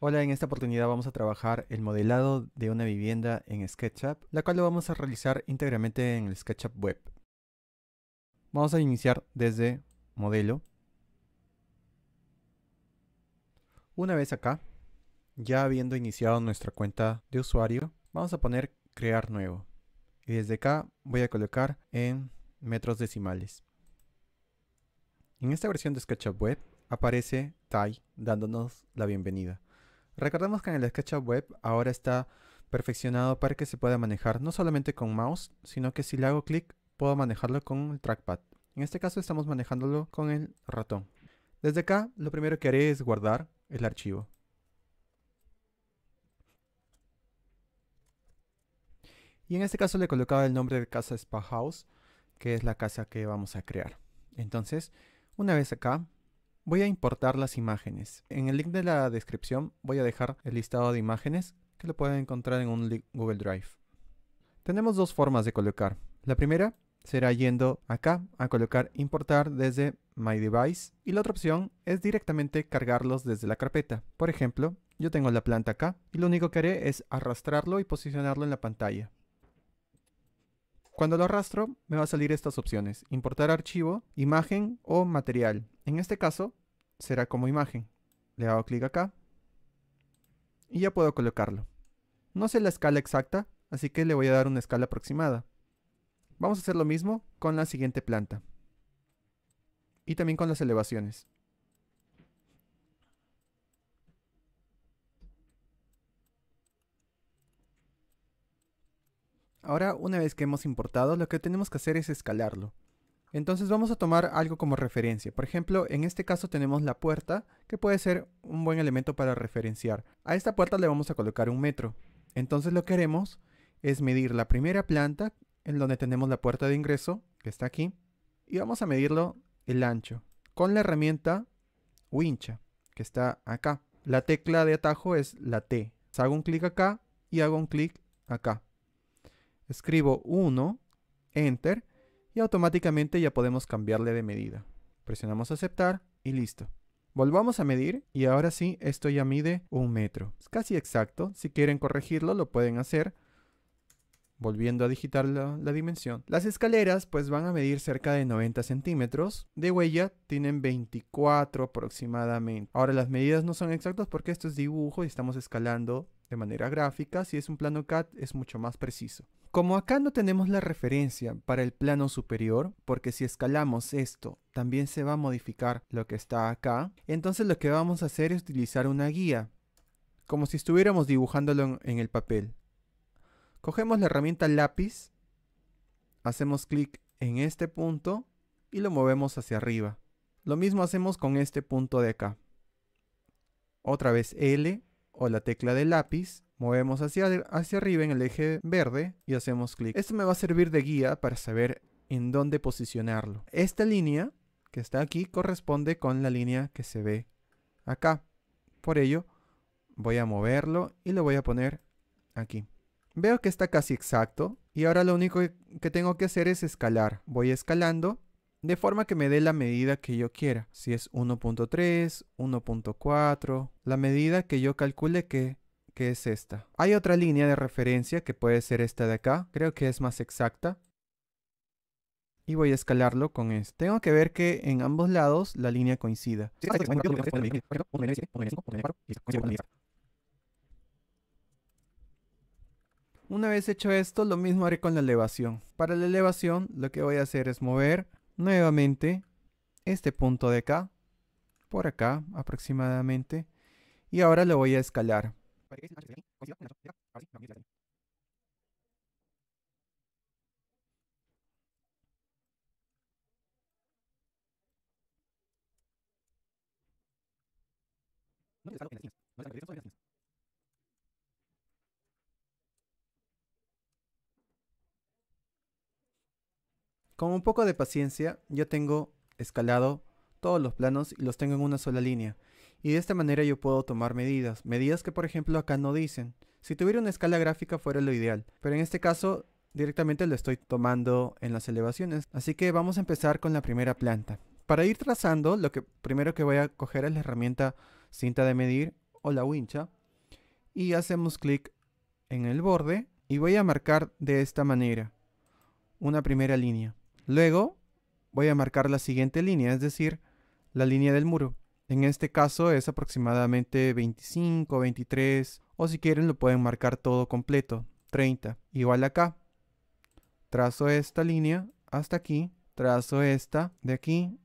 Hola, en esta oportunidad vamos a trabajar el modelado de una vivienda en SketchUp, la cual lo vamos a realizar íntegramente en el SketchUp Web. Vamos a iniciar desde Modelo. Una vez acá, ya habiendo iniciado nuestra cuenta de usuario, vamos a poner Crear Nuevo. Y desde acá voy a colocar en metros decimales. En esta versión de SketchUp Web aparece Tai dándonos la bienvenida. Recordemos que en el SketchUp Web ahora está perfeccionado para que se pueda manejar no solamente con mouse, sino que si le hago clic puedo manejarlo con el trackpad. En este caso estamos manejándolo con el ratón. Desde acá lo primero que haré es guardar el archivo. Y en este caso le colocaba el nombre de casa Spa House, que es la casa que vamos a crear. Entonces, una vez acá, Voy a importar las imágenes. En el link de la descripción voy a dejar el listado de imágenes que lo pueden encontrar en un Google Drive. Tenemos dos formas de colocar. La primera será yendo acá a colocar importar desde My Device y la otra opción es directamente cargarlos desde la carpeta. Por ejemplo, yo tengo la planta acá y lo único que haré es arrastrarlo y posicionarlo en la pantalla. Cuando lo arrastro me va a salir estas opciones, importar archivo, imagen o material. En este caso, será como imagen. Le hago clic acá. Y ya puedo colocarlo. No sé la escala exacta, así que le voy a dar una escala aproximada. Vamos a hacer lo mismo con la siguiente planta. Y también con las elevaciones. Ahora, una vez que hemos importado, lo que tenemos que hacer es escalarlo. Entonces vamos a tomar algo como referencia. Por ejemplo, en este caso tenemos la puerta, que puede ser un buen elemento para referenciar. A esta puerta le vamos a colocar un metro. Entonces lo que haremos es medir la primera planta, en donde tenemos la puerta de ingreso, que está aquí, y vamos a medirlo el ancho, con la herramienta wincha, que está acá. La tecla de atajo es la T. Hago un clic acá y hago un clic acá. Escribo 1, enter, y automáticamente ya podemos cambiarle de medida. Presionamos aceptar y listo. Volvamos a medir y ahora sí, esto ya mide un metro. Es casi exacto. Si quieren corregirlo, lo pueden hacer volviendo a digitar la, dimensión. Las escaleras pues van a medir cerca de 90 centímetros de huella, tienen 24 aproximadamente. Ahora las medidas no son exactas porque esto es dibujo y estamos escalando de manera gráfica, si es un plano CAD es mucho más preciso. Como acá no tenemos la referencia para el plano superior, porque si escalamos esto, también se va a modificar lo que está acá, entonces lo que vamos a hacer es utilizar una guía, como si estuviéramos dibujándolo en, el papel. Cogemos la herramienta lápiz, hacemos clic en este punto y lo movemos hacia arriba. Lo mismo hacemos con este punto de acá. Otra vez L o la tecla de lápiz Movemos hacia, hacia arriba en el eje verde y hacemos clic. Esto me va a servir de guía para saber en dónde posicionarlo. Esta línea que está aquí corresponde con la línea que se ve acá. Por ello, voy a moverlo y lo voy a poner aquí. Veo que está casi exacto y ahora lo único que tengo que hacer es escalar. Voy escalando de forma que me dé la medida que yo quiera. Si es 1.3, 1.4, la medida que yo calcule que que es esta. Hay otra línea de referencia que puede ser esta de acá, creo que es más exacta. Y voy a escalarlo con esto. Tengo que ver que en ambos lados la línea coincida. Una vez hecho esto, lo mismo haré con la elevación. Para la elevación, lo que voy a hacer es mover nuevamente este punto de acá, por acá aproximadamente, y ahora lo voy a escalar. Con un poco de paciencia, yo tengo escalado todos los planos y los tengo en una sola línea. Y de esta manera yo puedo tomar medidas, medidas que por ejemplo acá no dicen. Si tuviera una escala gráfica fuera lo ideal, pero en este caso directamente lo estoy tomando en las elevaciones. Así que vamos a empezar con la primera planta. Para ir trazando, lo que primero que voy a coger es la herramienta cinta de medir o la wincha y hacemos clic en el borde y voy a marcar de esta manera una primera línea. Luego voy a marcar la siguiente línea, es decir, la línea del muro. En este caso es aproximadamente 25, 23 o si quieren lo pueden marcar todo completo, 30. Igual acá. Trazo esta línea hasta aquí, trazo esta de aquí,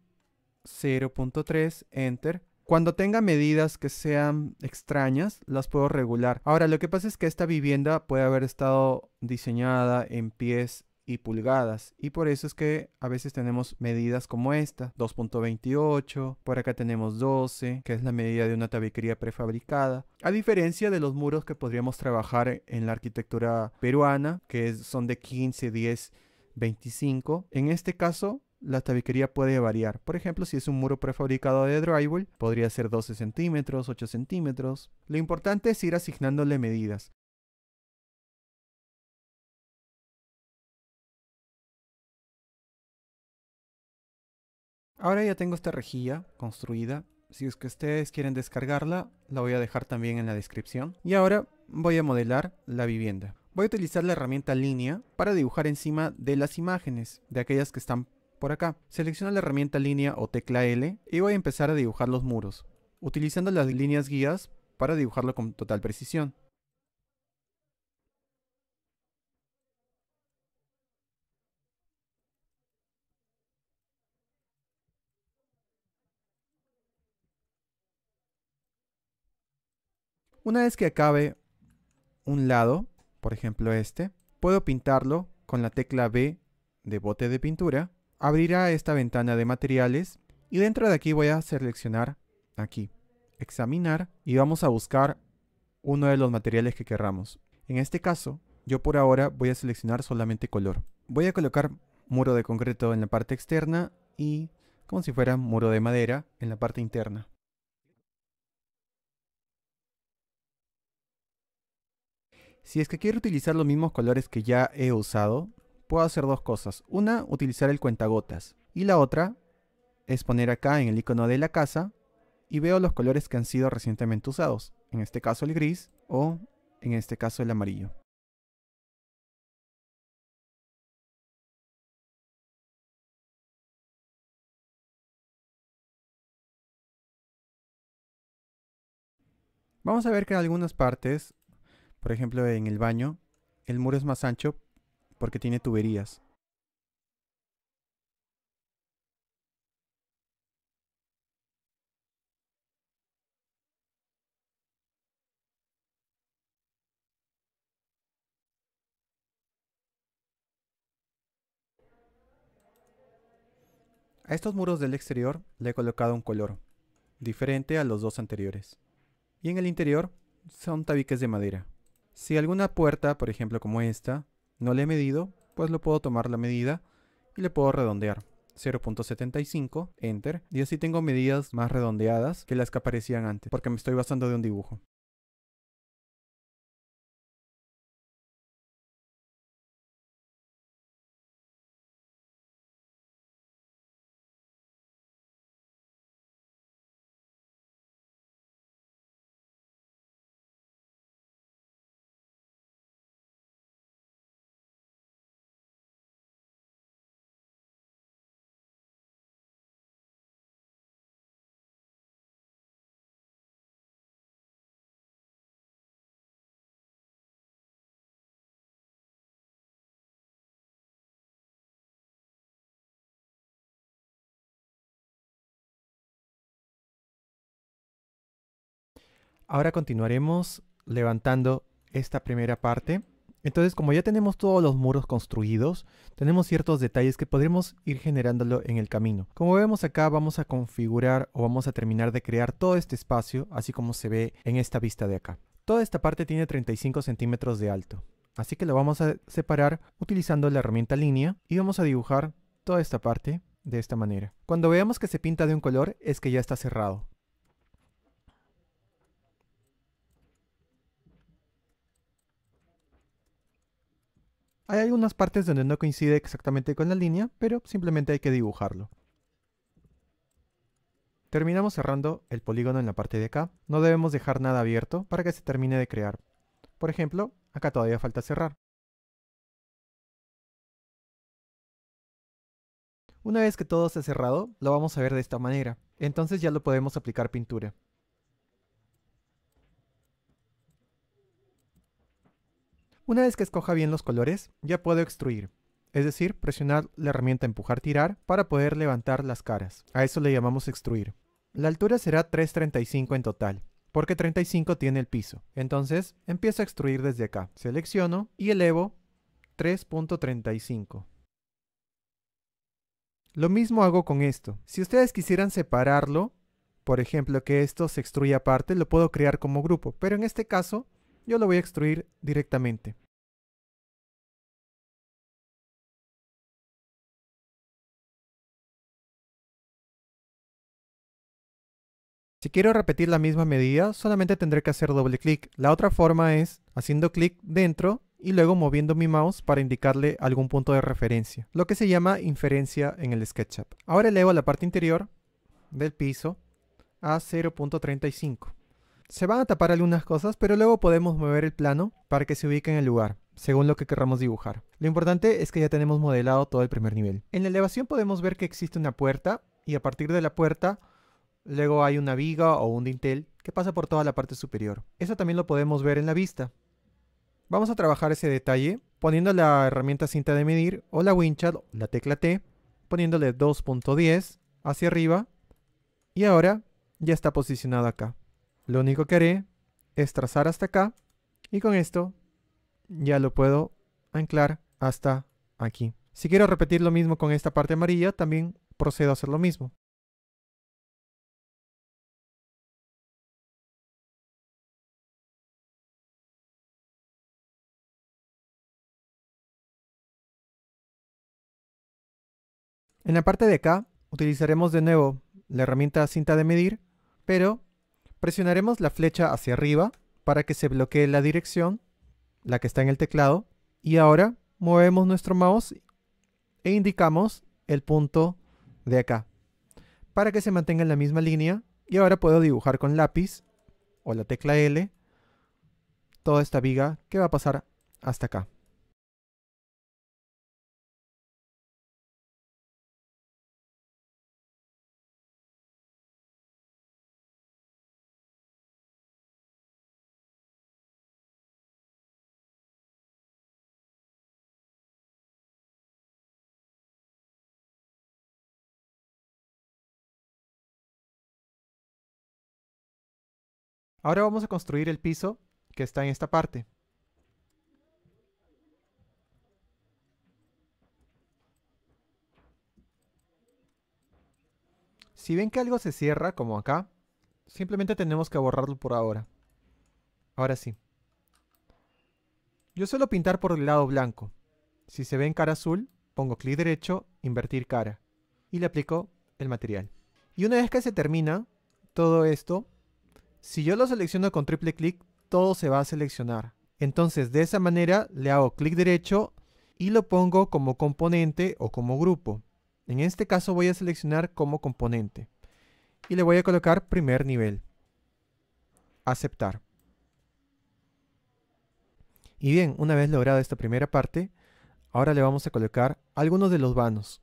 0.3, enter. Cuando tenga medidas que sean extrañas, las puedo regular. Ahora, lo que pasa es que esta vivienda puede haber estado diseñada en pies y pulgadas y por eso es que a veces tenemos medidas como esta 2.28 por acá tenemos 12 que es la medida de una tabiquería prefabricada a diferencia de los muros que podríamos trabajar en la arquitectura peruana que son de 15 10 25 en este caso la tabiquería puede variar. Por ejemplo, si es un muro prefabricado de drywall, podría ser 12 centímetros, 8 centímetros. Lo importante es ir asignándole medidas. Ahora ya tengo esta rejilla construida. Si es que ustedes quieren descargarla, la voy a dejar también en la descripción. Y ahora voy a modelar la vivienda. Voy a utilizar la herramienta línea para dibujar encima de las imágenes, de aquellas que están por acá. Selecciono la herramienta línea o tecla L y voy a empezar a dibujar los muros, utilizando las líneas guías para dibujarlo con total precisión. Una vez que acabe un lado, por ejemplo este, puedo pintarlo con la tecla B de bote de pintura. Abrirá esta ventana de materiales y dentro de aquí voy a seleccionar aquí, examinar y vamos a buscar uno de los materiales que querramos. En este caso, yo por ahora voy a seleccionar solamente color. Voy a colocar muro de concreto en la parte externa y como si fuera muro de madera en la parte interna. Si es que quiero utilizar los mismos colores que ya he usado, puedo hacer dos cosas. Una, utilizar el cuentagotas. Y la otra es poner acá en el icono de la casa y veo los colores que han sido recientemente usados. En este caso el gris o en este caso el amarillo. Vamos a ver que en algunas partes por ejemplo, en el baño, el muro es más ancho porque tiene tuberías. A estos muros del exterior le he colocado un color, diferente a los dos anteriores. Y en el interior son tabiques de madera. Si alguna puerta, por ejemplo como esta, no le he medido, pues lo puedo tomar la medida y le puedo redondear. 0.75, enter, y así tengo medidas más redondeadas que las que aparecían antes, porque me estoy basando de un dibujo. Ahora continuaremos levantando esta primera parte. Entonces, como ya tenemos todos los muros construidos, tenemos ciertos detalles que podremos ir generándolo en el camino. Como vemos acá, vamos a configurar o vamos a terminar de crear todo este espacio, así como se ve en esta vista de acá. Toda esta parte tiene 35 centímetros de alto, así que lo vamos a separar utilizando la herramienta línea y vamos a dibujar toda esta parte de esta manera. Cuando veamos que se pinta de un color, es que ya está cerrado. Hay algunas partes donde no coincide exactamente con la línea, pero simplemente hay que dibujarlo. Terminamos cerrando el polígono en la parte de acá. No debemos dejar nada abierto para que se termine de crear. Por ejemplo, acá todavía falta cerrar. Una vez que todo se ha cerrado, lo vamos a ver de esta manera. Entonces ya lo podemos aplicar pintura. Una vez que escoja bien los colores, ya puedo extruir, es decir, presionar la herramienta empujar-tirar para poder levantar las caras. A eso le llamamos extruir. La altura será 3.35 en total, porque 35 tiene el piso. Entonces, empiezo a extruir desde acá. Selecciono y elevo 3.35. Lo mismo hago con esto. Si ustedes quisieran separarlo, por ejemplo, que esto se extruya aparte, lo puedo crear como grupo, pero en este caso yo lo voy a extruir directamente. Si quiero repetir la misma medida, solamente tendré que hacer doble clic. La otra forma es haciendo clic dentro y luego moviendo mi mouse para indicarle algún punto de referencia, lo que se llama inferencia en el SketchUp. Ahora elevo la parte interior del piso a 0.35. Se van a tapar algunas cosas, pero luego podemos mover el plano para que se ubique en el lugar, según lo que querramos dibujar. Lo importante es que ya tenemos modelado todo el primer nivel. En la elevación podemos ver que existe una puerta y a partir de la puerta Luego hay una viga o un dintel que pasa por toda la parte superior. Eso también lo podemos ver en la vista. Vamos a trabajar ese detalle poniendo la herramienta cinta de medir o la winchat, la tecla T, poniéndole 2.10 hacia arriba y ahora ya está posicionado acá. Lo único que haré es trazar hasta acá y con esto ya lo puedo anclar hasta aquí. Si quiero repetir lo mismo con esta parte amarilla, también procedo a hacer lo mismo. En la parte de acá utilizaremos de nuevo la herramienta cinta de medir, pero presionaremos la flecha hacia arriba para que se bloquee la dirección, la que está en el teclado, y ahora movemos nuestro mouse e indicamos el punto de acá para que se mantenga en la misma línea y ahora puedo dibujar con lápiz o la tecla L toda esta viga que va a pasar hasta acá. Ahora vamos a construir el piso que está en esta parte. Si ven que algo se cierra, como acá, simplemente tenemos que borrarlo por ahora. Ahora sí. Yo suelo pintar por el lado blanco. Si se ve en cara azul, pongo clic derecho, invertir cara. Y le aplico el material. Y una vez que se termina todo esto, si yo lo selecciono con triple clic, todo se va a seleccionar. Entonces de esa manera le hago clic derecho y lo pongo como componente o como grupo. En este caso voy a seleccionar como componente. Y le voy a colocar primer nivel. Aceptar. Y bien, una vez lograda esta primera parte, ahora le vamos a colocar algunos de los vanos.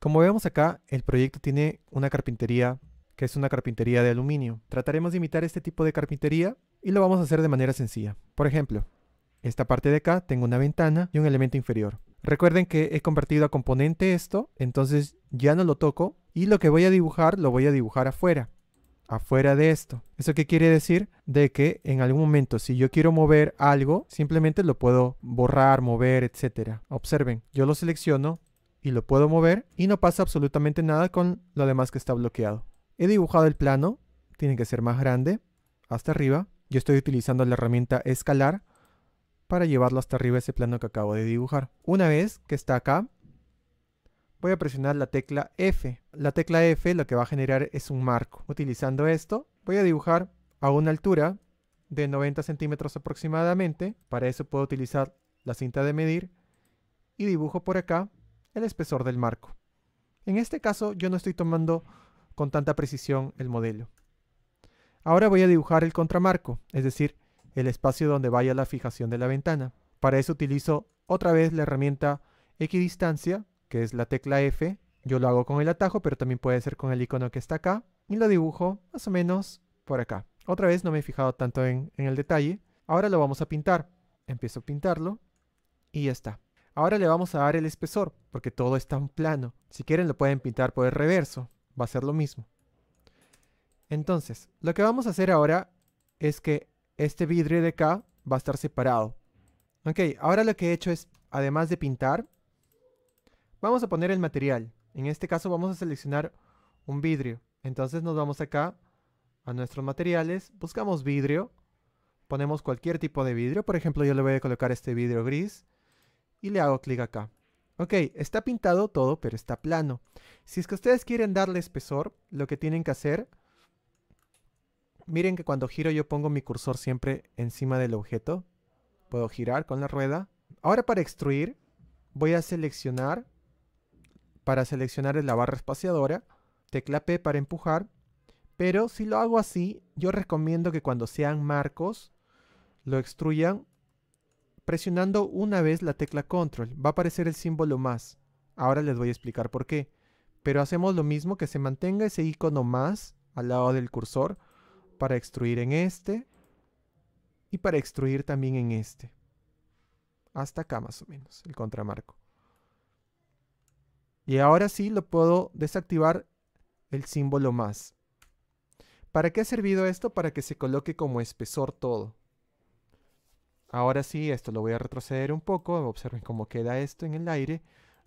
Como vemos acá, el proyecto tiene una carpintería que es una carpintería de aluminio. Trataremos de imitar este tipo de carpintería y lo vamos a hacer de manera sencilla. Por ejemplo, esta parte de acá tengo una ventana y un elemento inferior. Recuerden que he convertido a componente esto, entonces ya no lo toco y lo que voy a dibujar lo voy a dibujar afuera, afuera de esto. ¿Eso qué quiere decir? De que en algún momento si yo quiero mover algo, simplemente lo puedo borrar, mover, etc. Observen, yo lo selecciono y lo puedo mover y no pasa absolutamente nada con lo demás que está bloqueado. He dibujado el plano, tiene que ser más grande, hasta arriba. Yo estoy utilizando la herramienta escalar para llevarlo hasta arriba ese plano que acabo de dibujar. Una vez que está acá, voy a presionar la tecla F. La tecla F lo que va a generar es un marco. Utilizando esto, voy a dibujar a una altura de 90 centímetros aproximadamente. Para eso puedo utilizar la cinta de medir y dibujo por acá el espesor del marco. En este caso yo no estoy tomando con tanta precisión el modelo. Ahora voy a dibujar el contramarco, es decir, el espacio donde vaya la fijación de la ventana. Para eso utilizo otra vez la herramienta equidistancia, que es la tecla F. Yo lo hago con el atajo, pero también puede ser con el icono que está acá. Y lo dibujo más o menos por acá. Otra vez no me he fijado tanto en, el detalle. Ahora lo vamos a pintar. Empiezo a pintarlo y ya está. Ahora le vamos a dar el espesor, porque todo está en plano. Si quieren lo pueden pintar por el reverso va a ser lo mismo. Entonces, lo que vamos a hacer ahora es que este vidrio de acá va a estar separado. Ok, ahora lo que he hecho es, además de pintar, vamos a poner el material. En este caso vamos a seleccionar un vidrio. Entonces nos vamos acá a nuestros materiales, buscamos vidrio, ponemos cualquier tipo de vidrio. Por ejemplo, yo le voy a colocar este vidrio gris y le hago clic acá. Ok, está pintado todo, pero está plano. Si es que ustedes quieren darle espesor, lo que tienen que hacer... Miren que cuando giro yo pongo mi cursor siempre encima del objeto. Puedo girar con la rueda. Ahora para extruir, voy a seleccionar... Para seleccionar la barra espaciadora, tecla P para empujar. Pero si lo hago así, yo recomiendo que cuando sean marcos, lo extruyan Presionando una vez la tecla control va a aparecer el símbolo más. Ahora les voy a explicar por qué. Pero hacemos lo mismo que se mantenga ese icono más al lado del cursor para extruir en este y para extruir también en este. Hasta acá más o menos, el contramarco. Y ahora sí lo puedo desactivar el símbolo más. ¿Para qué ha servido esto? Para que se coloque como espesor todo. Ahora sí, esto lo voy a retroceder un poco. Observen cómo queda esto en el aire.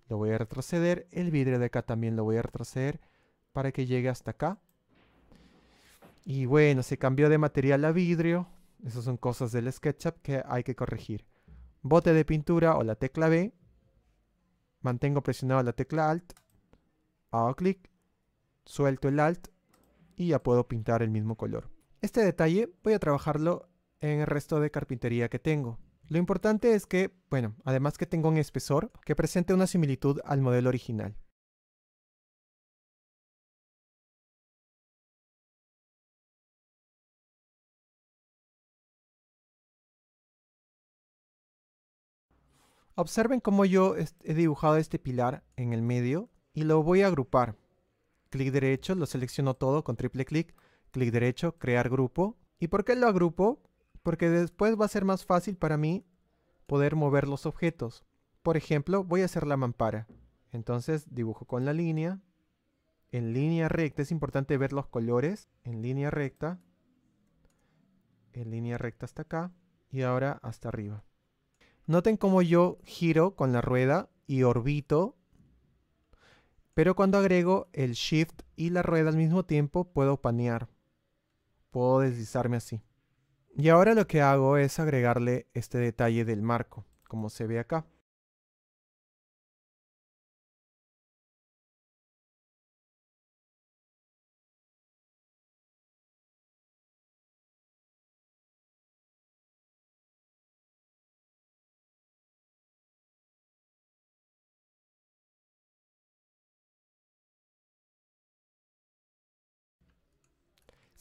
Lo voy a retroceder. El vidrio de acá también lo voy a retroceder para que llegue hasta acá. Y bueno, se cambió de material a vidrio. Esas son cosas del SketchUp que hay que corregir. Bote de pintura o la tecla B. Mantengo presionada la tecla Alt. Hago clic. Suelto el Alt. Y ya puedo pintar el mismo color. Este detalle voy a trabajarlo en el resto de carpintería que tengo. Lo importante es que, bueno, además que tengo un espesor que presente una similitud al modelo original. Observen cómo yo he dibujado este pilar en el medio y lo voy a agrupar. Clic derecho, lo selecciono todo con triple clic, clic derecho, crear grupo. ¿Y por qué lo agrupo? porque después va a ser más fácil para mí poder mover los objetos. Por ejemplo, voy a hacer la mampara. Entonces dibujo con la línea, en línea recta, es importante ver los colores, en línea recta, en línea recta hasta acá y ahora hasta arriba. Noten cómo yo giro con la rueda y orbito, pero cuando agrego el shift y la rueda al mismo tiempo puedo panear, puedo deslizarme así. Y ahora lo que hago es agregarle este detalle del marco, como se ve acá.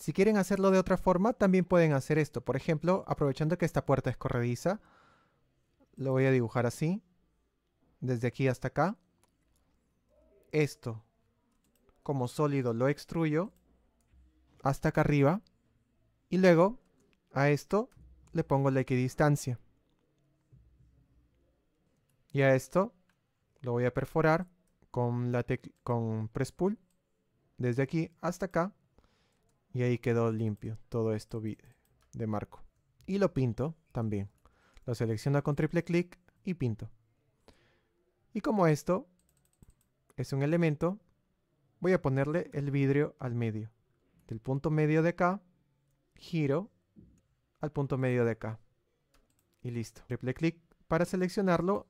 Si quieren hacerlo de otra forma, también pueden hacer esto. Por ejemplo, aprovechando que esta puerta es corrediza, lo voy a dibujar así, desde aquí hasta acá. Esto, como sólido, lo extruyo hasta acá arriba. Y luego, a esto le pongo la equidistancia. Y a esto lo voy a perforar con, la con press pull desde aquí hasta acá y ahí quedó limpio todo esto de marco. Y lo pinto también. Lo selecciono con triple clic y pinto. Y como esto es un elemento, voy a ponerle el vidrio al medio. Del punto medio de acá, giro al punto medio de acá. Y listo. Triple clic para seleccionarlo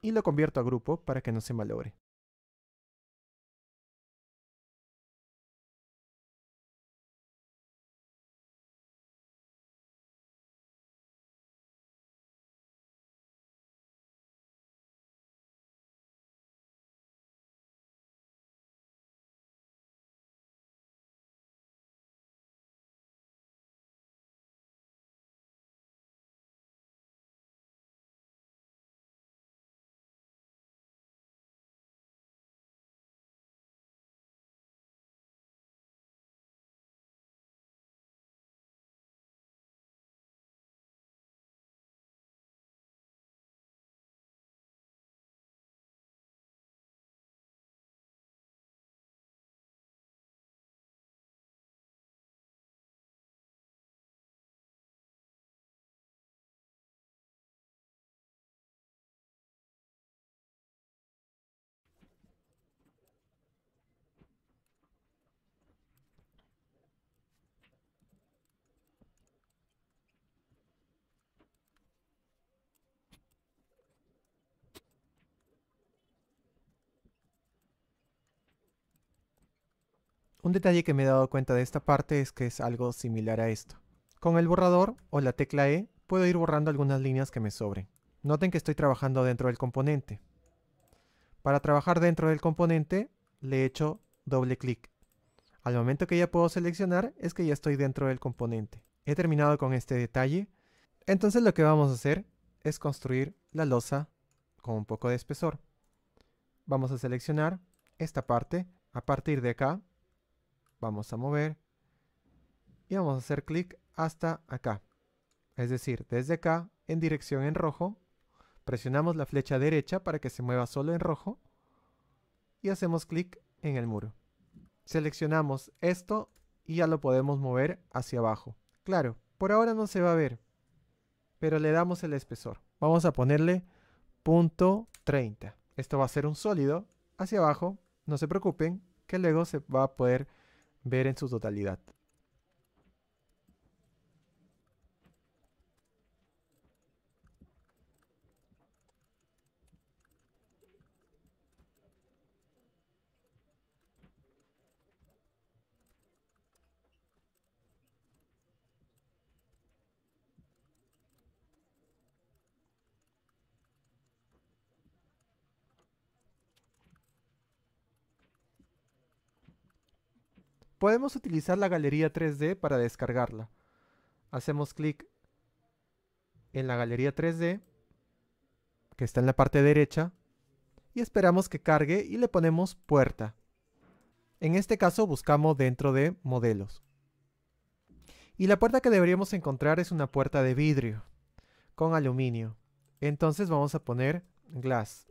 y lo convierto a grupo para que no se malogre. Un detalle que me he dado cuenta de esta parte es que es algo similar a esto. Con el borrador o la tecla E puedo ir borrando algunas líneas que me sobren. Noten que estoy trabajando dentro del componente. Para trabajar dentro del componente le he hecho doble clic. Al momento que ya puedo seleccionar es que ya estoy dentro del componente. He terminado con este detalle. Entonces lo que vamos a hacer es construir la losa con un poco de espesor. Vamos a seleccionar esta parte. A partir de acá vamos a mover y vamos a hacer clic hasta acá. Es decir, desde acá en dirección en rojo, presionamos la flecha derecha para que se mueva solo en rojo y hacemos clic en el muro. Seleccionamos esto y ya lo podemos mover hacia abajo. Claro, por ahora no se va a ver, pero le damos el espesor. Vamos a ponerle punto 30. Esto va a ser un sólido hacia abajo, no se preocupen, que luego se va a poder ver en su totalidad. Podemos utilizar la galería 3D para descargarla. Hacemos clic en la galería 3D, que está en la parte derecha, y esperamos que cargue y le ponemos puerta. En este caso buscamos dentro de modelos. Y la puerta que deberíamos encontrar es una puerta de vidrio con aluminio. Entonces vamos a poner glass.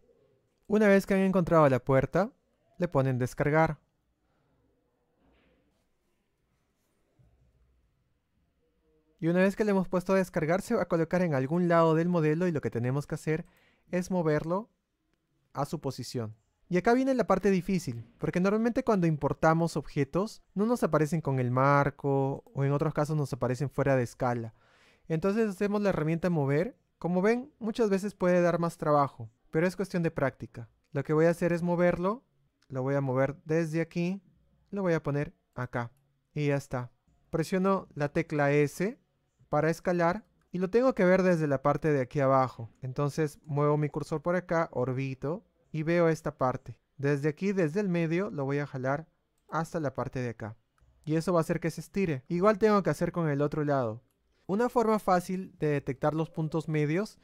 Una vez que han encontrado la puerta, le ponen descargar. Y una vez que le hemos puesto a descargar, se va a colocar en algún lado del modelo y lo que tenemos que hacer es moverlo a su posición. Y acá viene la parte difícil, porque normalmente cuando importamos objetos no nos aparecen con el marco o en otros casos nos aparecen fuera de escala. Entonces hacemos la herramienta mover. Como ven, muchas veces puede dar más trabajo, pero es cuestión de práctica. Lo que voy a hacer es moverlo, lo voy a mover desde aquí, lo voy a poner acá y ya está. Presiono la tecla S para escalar y lo tengo que ver desde la parte de aquí abajo. Entonces muevo mi cursor por acá, orbito y veo esta parte. Desde aquí, desde el medio, lo voy a jalar hasta la parte de acá. Y eso va a hacer que se estire. Igual tengo que hacer con el otro lado. Una forma fácil de detectar los puntos medios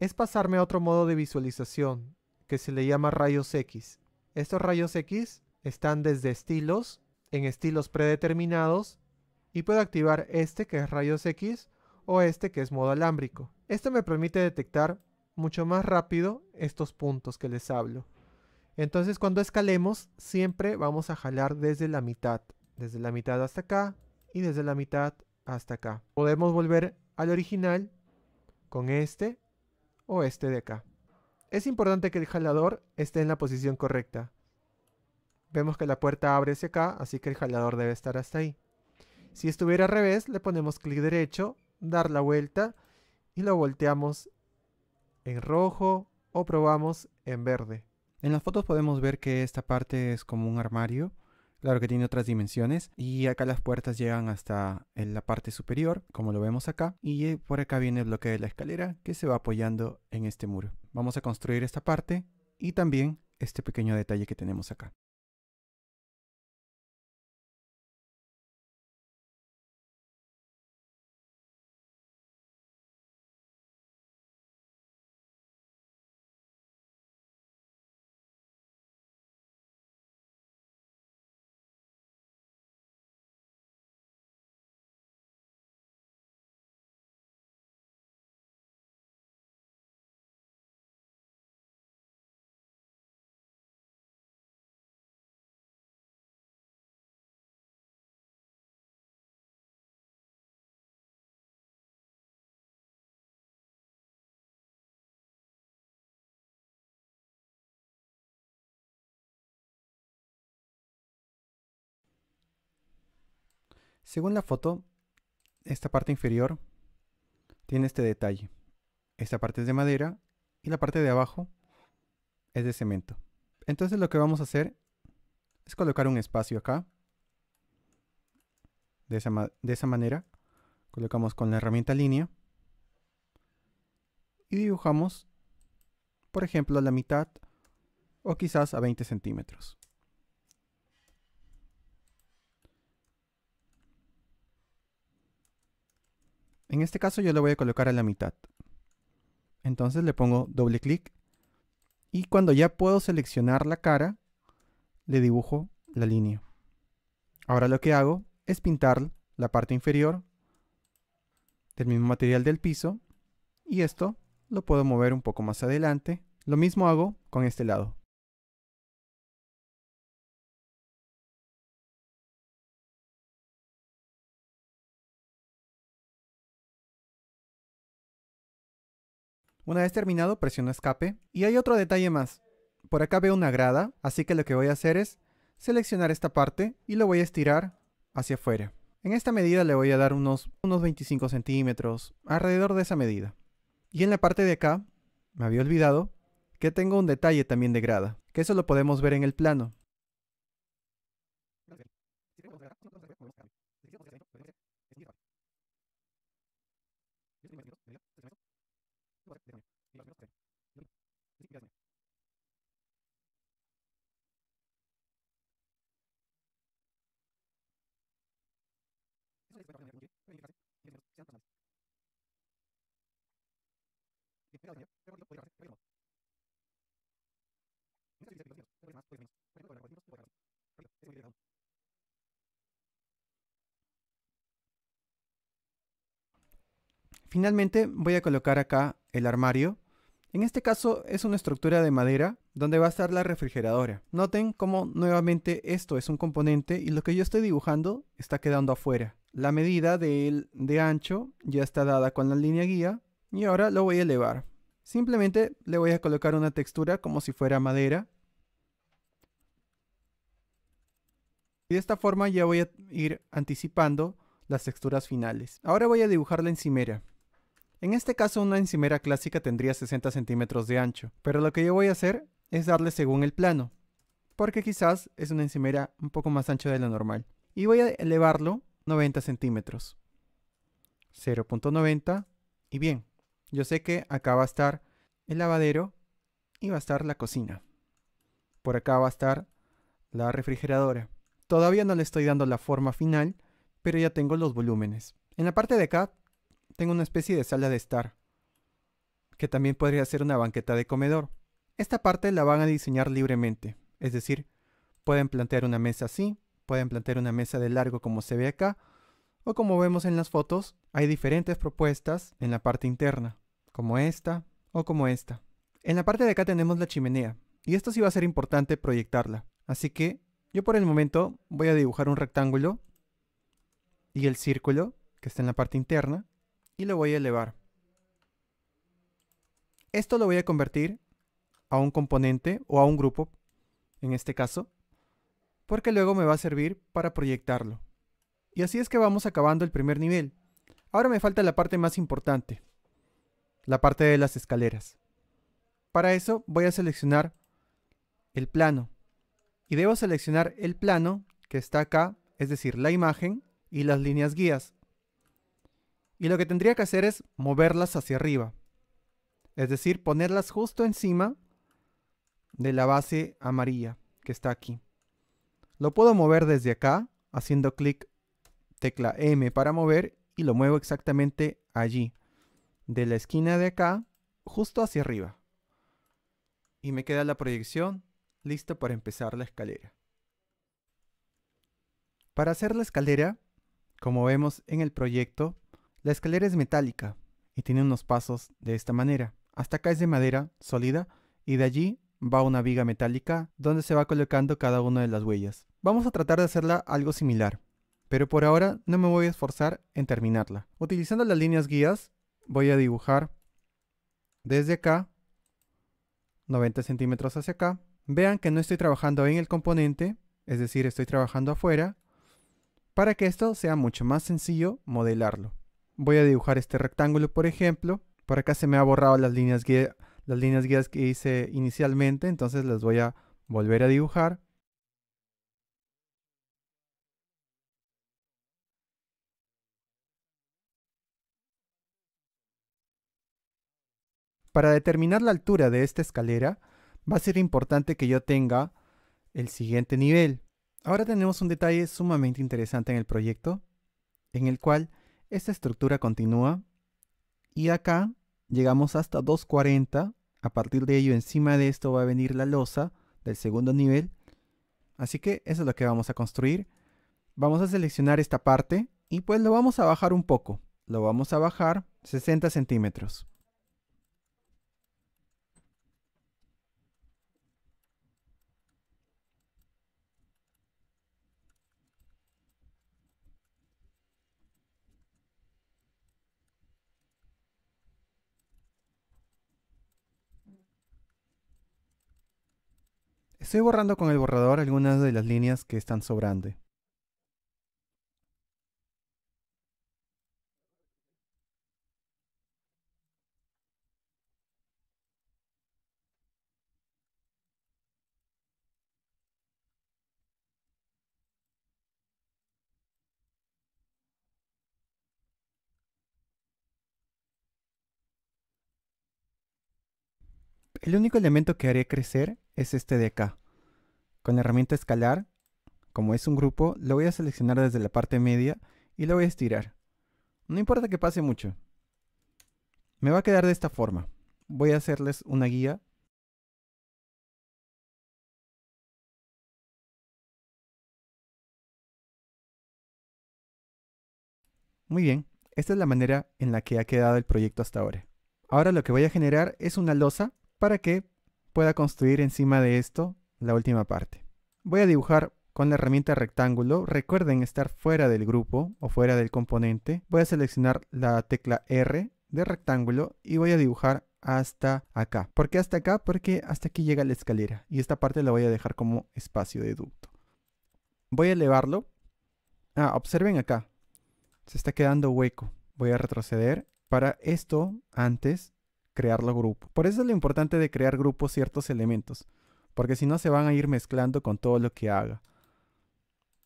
es pasarme a otro modo de visualización que se le llama rayos X. Estos rayos X están desde estilos, en estilos predeterminados y puedo activar este que es rayos X o este que es modo alámbrico. Esto me permite detectar mucho más rápido estos puntos que les hablo. Entonces cuando escalemos siempre vamos a jalar desde la mitad, desde la mitad hasta acá y desde la mitad hasta acá. Podemos volver al original con este o este de acá. Es importante que el jalador esté en la posición correcta. Vemos que la puerta abre hacia acá, así que el jalador debe estar hasta ahí. Si estuviera al revés, le ponemos clic derecho, dar la vuelta y lo volteamos en rojo o probamos en verde. En las fotos podemos ver que esta parte es como un armario, claro que tiene otras dimensiones y acá las puertas llegan hasta en la parte superior, como lo vemos acá, y eh, por acá viene el bloque de la escalera que se va apoyando en este muro. Vamos a construir esta parte y también este pequeño detalle que tenemos acá. Según la foto, esta parte inferior tiene este detalle. Esta parte es de madera y la parte de abajo es de cemento. Entonces lo que vamos a hacer es colocar un espacio acá. De esa, de esa manera, colocamos con la herramienta línea y dibujamos, por ejemplo, a la mitad o quizás a 20 centímetros. En este caso yo lo voy a colocar a la mitad. Entonces le pongo doble clic y cuando ya puedo seleccionar la cara, le dibujo la línea. Ahora lo que hago es pintar la parte inferior del mismo material del piso y esto lo puedo mover un poco más adelante. Lo mismo hago con este lado. Una vez terminado, presiono escape. Y hay otro detalle más. Por acá veo una grada, así que lo que voy a hacer es seleccionar esta parte y lo voy a estirar hacia afuera. En esta medida le voy a dar unos, unos 25 centímetros, alrededor de esa medida. Y en la parte de acá, me había olvidado, que tengo un detalle también de grada, que eso lo podemos ver en el plano. Finalmente voy a colocar acá el armario. En este caso es una estructura de madera donde va a estar la refrigeradora. Noten cómo nuevamente esto es un componente y lo que yo estoy dibujando está quedando afuera. La medida de, de ancho ya está dada con la línea guía y ahora lo voy a elevar. Simplemente le voy a colocar una textura como si fuera madera. Y de esta forma ya voy a ir anticipando las texturas finales. Ahora voy a dibujar la encimera. En este caso una encimera clásica tendría 60 centímetros de ancho, pero lo que yo voy a hacer es darle según el plano, porque quizás es una encimera un poco más ancha de lo normal. Y voy a elevarlo 90 centímetros. 0.90 y bien, yo sé que acá va a estar el lavadero y va a estar la cocina. Por acá va a estar la refrigeradora. Todavía no le estoy dando la forma final, pero ya tengo los volúmenes. En la parte de acá tengo una especie de sala de estar, que también podría ser una banqueta de comedor. Esta parte la van a diseñar libremente, es decir, pueden plantear una mesa así, pueden plantear una mesa de largo como se ve acá, o como vemos en las fotos, hay diferentes propuestas en la parte interna, como esta o como esta. En la parte de acá tenemos la chimenea, y esto sí va a ser importante proyectarla, así que yo por el momento voy a dibujar un rectángulo y el círculo que está en la parte interna y lo voy a elevar. Esto lo voy a convertir a un componente o a un grupo, en este caso, porque luego me va a servir para proyectarlo. Y así es que vamos acabando el primer nivel. Ahora me falta la parte más importante, la parte de las escaleras. Para eso voy a seleccionar el plano. Y debo seleccionar el plano que está acá, es decir, la imagen y las líneas guías. Y lo que tendría que hacer es moverlas hacia arriba. Es decir, ponerlas justo encima de la base amarilla que está aquí. Lo puedo mover desde acá, haciendo clic tecla M para mover y lo muevo exactamente allí. De la esquina de acá, justo hacia arriba. Y me queda la proyección lista para empezar la escalera. Para hacer la escalera, como vemos en el proyecto, la escalera es metálica y tiene unos pasos de esta manera. Hasta acá es de madera sólida y de allí va una viga metálica donde se va colocando cada una de las huellas. Vamos a tratar de hacerla algo similar, pero por ahora no me voy a esforzar en terminarla. Utilizando las líneas guías voy a dibujar desde acá 90 centímetros hacia acá. Vean que no estoy trabajando en el componente, es decir, estoy trabajando afuera, para que esto sea mucho más sencillo modelarlo voy a dibujar este rectángulo, por ejemplo. Por acá se me ha borrado las líneas, las líneas guías que hice inicialmente, entonces las voy a volver a dibujar. Para determinar la altura de esta escalera, va a ser importante que yo tenga el siguiente nivel. Ahora tenemos un detalle sumamente interesante en el proyecto, en el cual esta estructura continúa y acá llegamos hasta 240. A partir de ello, encima de esto va a venir la losa del segundo nivel. Así que eso es lo que vamos a construir. Vamos a seleccionar esta parte y pues lo vamos a bajar un poco. Lo vamos a bajar 60 centímetros. Estoy borrando con el borrador algunas de las líneas que están sobrando. El único elemento que haré crecer es este de acá. Con la herramienta escalar, como es un grupo, lo voy a seleccionar desde la parte media y lo voy a estirar. No importa que pase mucho. Me va a quedar de esta forma. Voy a hacerles una guía Muy bien, esta es la manera en la que ha quedado el proyecto hasta ahora. Ahora lo que voy a generar es una losa para que pueda construir encima de esto la última parte. Voy a dibujar con la herramienta rectángulo, recuerden estar fuera del grupo o fuera del componente. Voy a seleccionar la tecla R de rectángulo y voy a dibujar hasta acá. ¿Por qué hasta acá? Porque hasta aquí llega la escalera y esta parte la voy a dejar como espacio de ducto. Voy a elevarlo. Ah, observen acá. Se está quedando hueco. Voy a retroceder. Para esto, antes, crearlo grupo. Por eso es lo importante de crear grupos ciertos elementos, porque si no se van a ir mezclando con todo lo que haga.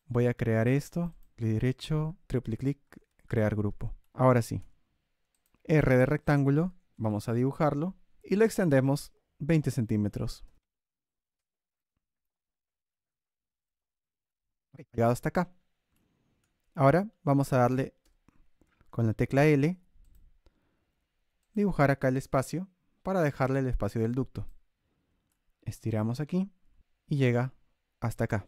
Voy a crear esto, clic derecho, triple clic, crear grupo. Ahora sí, R de rectángulo, vamos a dibujarlo y lo extendemos 20 centímetros. Llegado hasta acá. Ahora vamos a darle con la tecla L dibujar acá el espacio para dejarle el espacio del ducto. Estiramos aquí y llega hasta acá.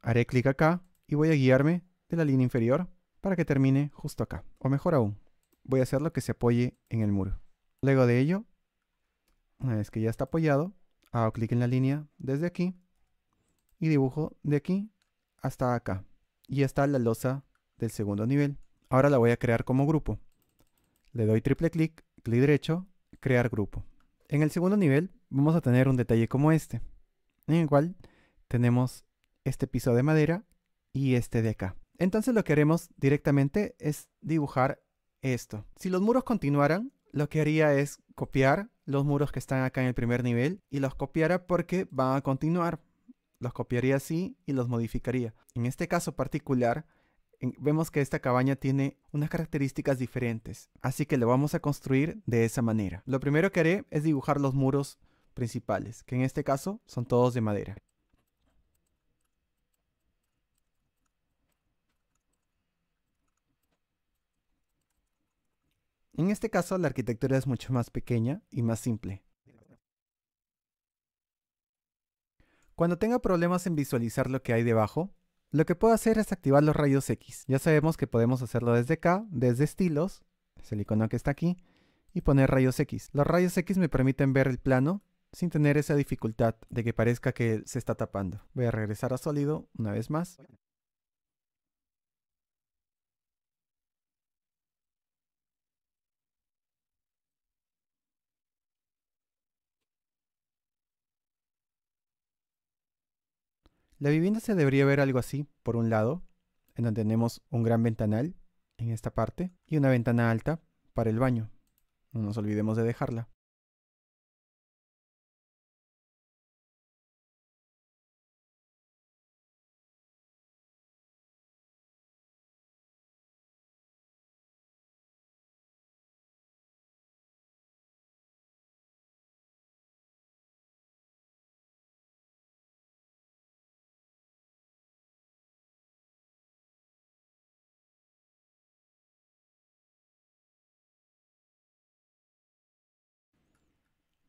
Haré clic acá y voy a guiarme de la línea inferior para que termine justo acá. O mejor aún, voy a hacer lo que se apoye en el muro. Luego de ello, una vez que ya está apoyado, hago clic en la línea desde aquí y dibujo de aquí hasta acá. Y está la losa del segundo nivel. Ahora la voy a crear como grupo. Le doy triple clic clic derecho, crear grupo. En el segundo nivel vamos a tener un detalle como este, en el cual tenemos este piso de madera y este de acá. Entonces lo que haremos directamente es dibujar esto. Si los muros continuaran, lo que haría es copiar los muros que están acá en el primer nivel y los copiara porque van a continuar. Los copiaría así y los modificaría. En este caso particular, vemos que esta cabaña tiene unas características diferentes, así que lo vamos a construir de esa manera. Lo primero que haré es dibujar los muros principales, que en este caso son todos de madera. En este caso la arquitectura es mucho más pequeña y más simple. Cuando tenga problemas en visualizar lo que hay debajo, lo que puedo hacer es activar los rayos X. Ya sabemos que podemos hacerlo desde acá, desde estilos, es el icono que está aquí, y poner rayos X. Los rayos X me permiten ver el plano sin tener esa dificultad de que parezca que se está tapando. Voy a regresar a sólido una vez más. La vivienda se debería ver algo así, por un lado, en donde tenemos un gran ventanal en esta parte y una ventana alta para el baño. No nos olvidemos de dejarla.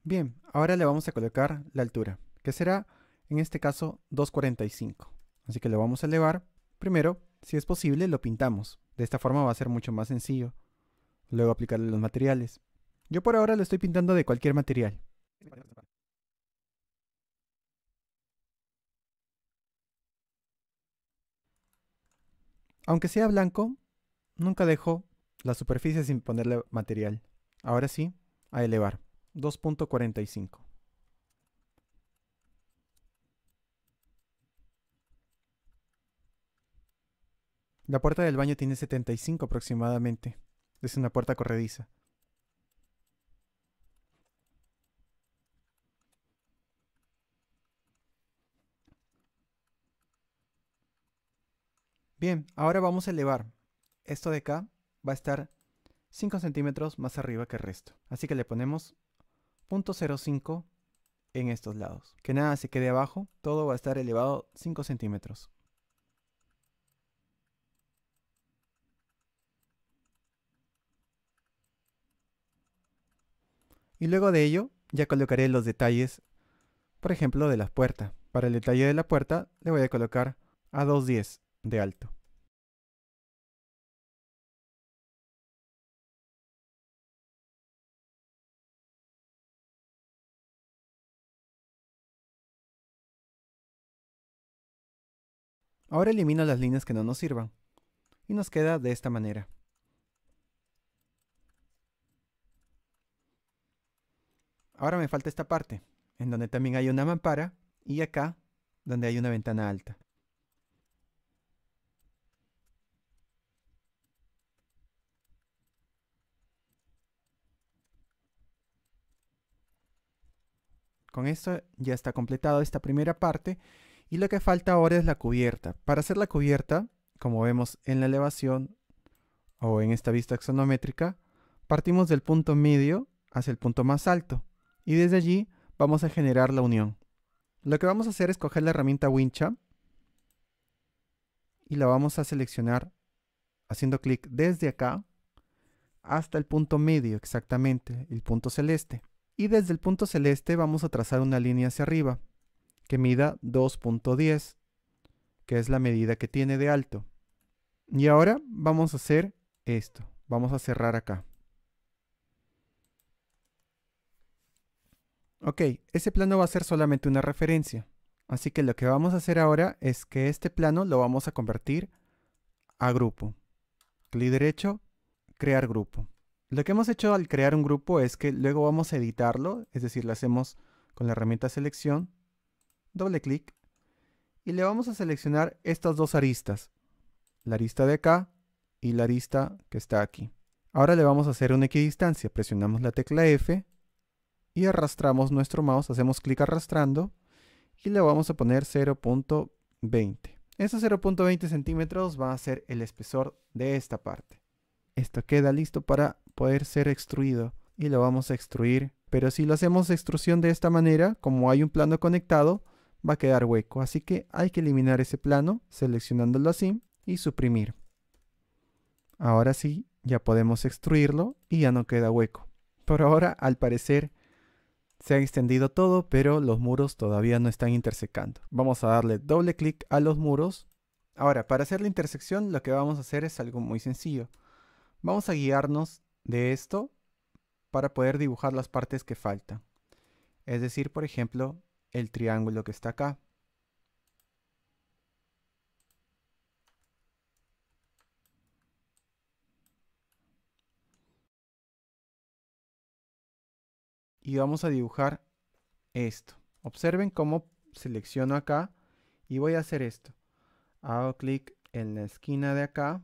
Bien, ahora le vamos a colocar la altura, que será en este caso 2.45. Así que lo vamos a elevar. Primero, si es posible, lo pintamos. De esta forma va a ser mucho más sencillo. Luego aplicarle los materiales. Yo por ahora lo estoy pintando de cualquier material. Aunque sea blanco, nunca dejo la superficie sin ponerle material. Ahora sí, a elevar. 2.45. La puerta del baño tiene 75 aproximadamente. Es una puerta corrediza. Bien, ahora vamos a elevar. Esto de acá va a estar 5 centímetros más arriba que el resto. Así que le ponemos 0.05 en estos lados. Que nada se quede abajo, todo va a estar elevado 5 centímetros. Y luego de ello ya colocaré los detalles, por ejemplo, de la puerta. Para el detalle de la puerta le voy a colocar a 210 de alto. Ahora elimino las líneas que no nos sirvan. Y nos queda de esta manera. Ahora me falta esta parte, en donde también hay una mampara y acá donde hay una ventana alta. Con esto ya está completado esta primera parte y lo que falta ahora es la cubierta. Para hacer la cubierta, como vemos en la elevación o en esta vista axonométrica, partimos del punto medio hacia el punto más alto y desde allí vamos a generar la unión. Lo que vamos a hacer es coger la herramienta wincha y la vamos a seleccionar haciendo clic desde acá hasta el punto medio exactamente, el punto celeste. Y desde el punto celeste vamos a trazar una línea hacia arriba que mida 2.10, que es la medida que tiene de alto. Y ahora vamos a hacer esto. Vamos a cerrar acá. Ok, ese plano va a ser solamente una referencia. Así que lo que vamos a hacer ahora es que este plano lo vamos a convertir a grupo. Clic derecho, crear grupo. Lo que hemos hecho al crear un grupo es que luego vamos a editarlo, es decir, lo hacemos con la herramienta selección, doble clic y le vamos a seleccionar estas dos aristas, la arista de acá y la arista que está aquí. Ahora le vamos a hacer una equidistancia, presionamos la tecla F y arrastramos nuestro mouse, hacemos clic arrastrando y le vamos a poner 0.20. Esos 0.20 centímetros va a ser el espesor de esta parte. Esto queda listo para poder ser extruido y lo vamos a extruir. Pero si lo hacemos extrusión de esta manera, como hay un plano conectado, va a quedar hueco. Así que hay que eliminar ese plano seleccionándolo así y suprimir. Ahora sí, ya podemos extruirlo y ya no queda hueco. Por ahora, al parecer, se ha extendido todo, pero los muros todavía no están intersecando. Vamos a darle doble clic a los muros. Ahora, para hacer la intersección, lo que vamos a hacer es algo muy sencillo. Vamos a guiarnos de esto para poder dibujar las partes que faltan. Es decir, por ejemplo, el triángulo que está acá. Y vamos a dibujar esto. Observen cómo selecciono acá y voy a hacer esto. Hago clic en la esquina de acá,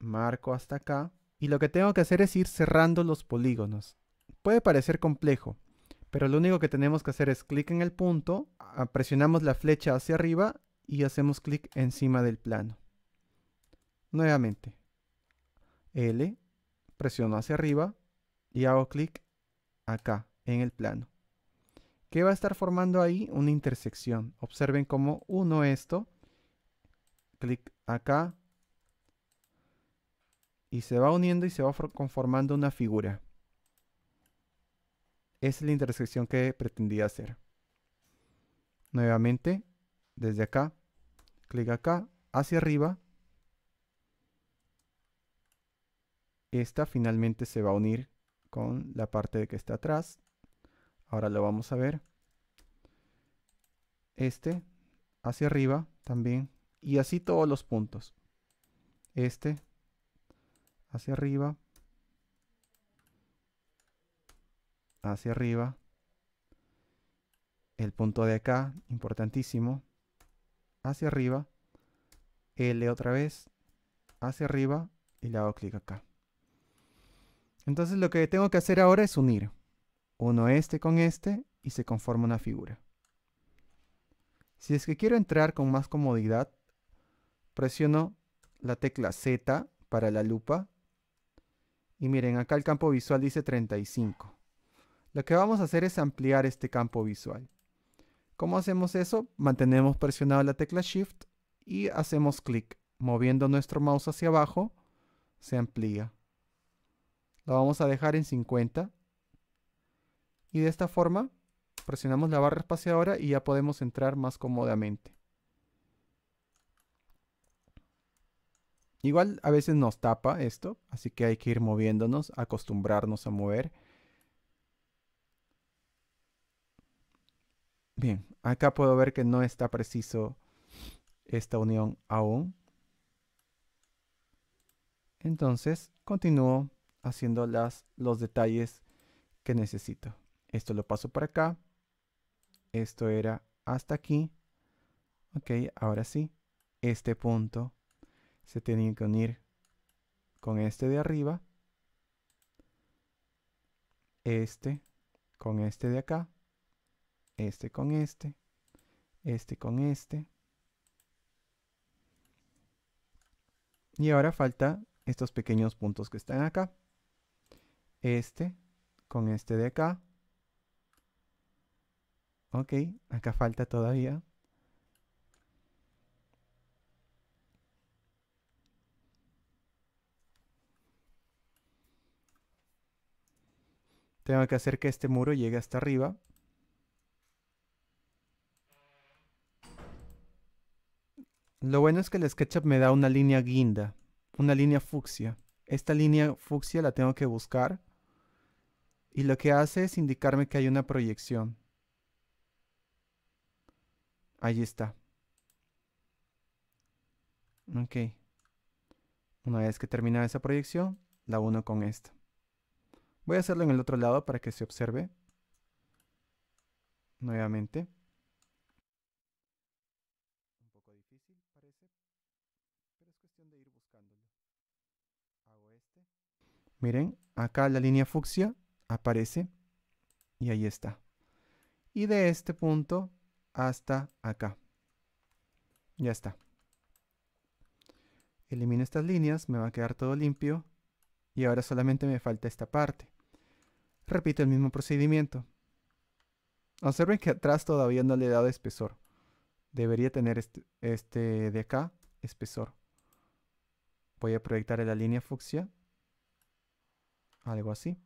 marco hasta acá. Y lo que tengo que hacer es ir cerrando los polígonos. Puede parecer complejo, pero lo único que tenemos que hacer es clic en el punto, ah, presionamos la flecha hacia arriba y hacemos clic encima del plano. Nuevamente, L, presiono hacia arriba y hago clic acá, en el plano. que va a estar formando ahí? Una intersección. Observen cómo uno esto, clic acá, y se va uniendo y se va conformando una figura es la intersección que pretendía hacer. Nuevamente, desde acá, clic acá, hacia arriba. Esta finalmente se va a unir con la parte de que está atrás. Ahora lo vamos a ver. Este, hacia arriba también. Y así todos los puntos. Este, hacia arriba. hacia arriba. El punto de acá, importantísimo, hacia arriba. L otra vez, hacia arriba y le hago clic acá. Entonces lo que tengo que hacer ahora es unir. Uno este con este y se conforma una figura. Si es que quiero entrar con más comodidad, presiono la tecla Z para la lupa. Y miren, acá el campo visual dice 35. Lo que vamos a hacer es ampliar este campo visual. ¿Cómo hacemos eso? Mantenemos presionada la tecla Shift y hacemos clic. Moviendo nuestro mouse hacia abajo, se amplía. Lo vamos a dejar en 50. Y de esta forma, presionamos la barra espaciadora y ya podemos entrar más cómodamente. Igual a veces nos tapa esto, así que hay que ir moviéndonos, acostumbrarnos a mover. Bien, acá puedo ver que no está preciso esta unión aún. Entonces, continúo haciendo las, los detalles que necesito. Esto lo paso para acá. Esto era hasta aquí. Ok, ahora sí. Este punto se tiene que unir con este de arriba. Este con este de acá este con este, este con este. Y ahora falta estos pequeños puntos que están acá. Este con este de acá. Ok, acá falta todavía. Tengo que hacer que este muro llegue hasta arriba Lo bueno es que el SketchUp me da una línea guinda, una línea fucsia. Esta línea fucsia la tengo que buscar y lo que hace es indicarme que hay una proyección. Allí está. Ok. Una vez que termina esa proyección, la uno con esta. Voy a hacerlo en el otro lado para que se observe. Nuevamente. Miren, acá la línea fucsia aparece y ahí está. Y de este punto hasta acá. Ya está. Elimino estas líneas, me va a quedar todo limpio. Y ahora solamente me falta esta parte. Repito el mismo procedimiento. Observen que atrás todavía no le he dado espesor. Debería tener este, este de acá espesor. Voy a proyectar la línea fucsia algo así.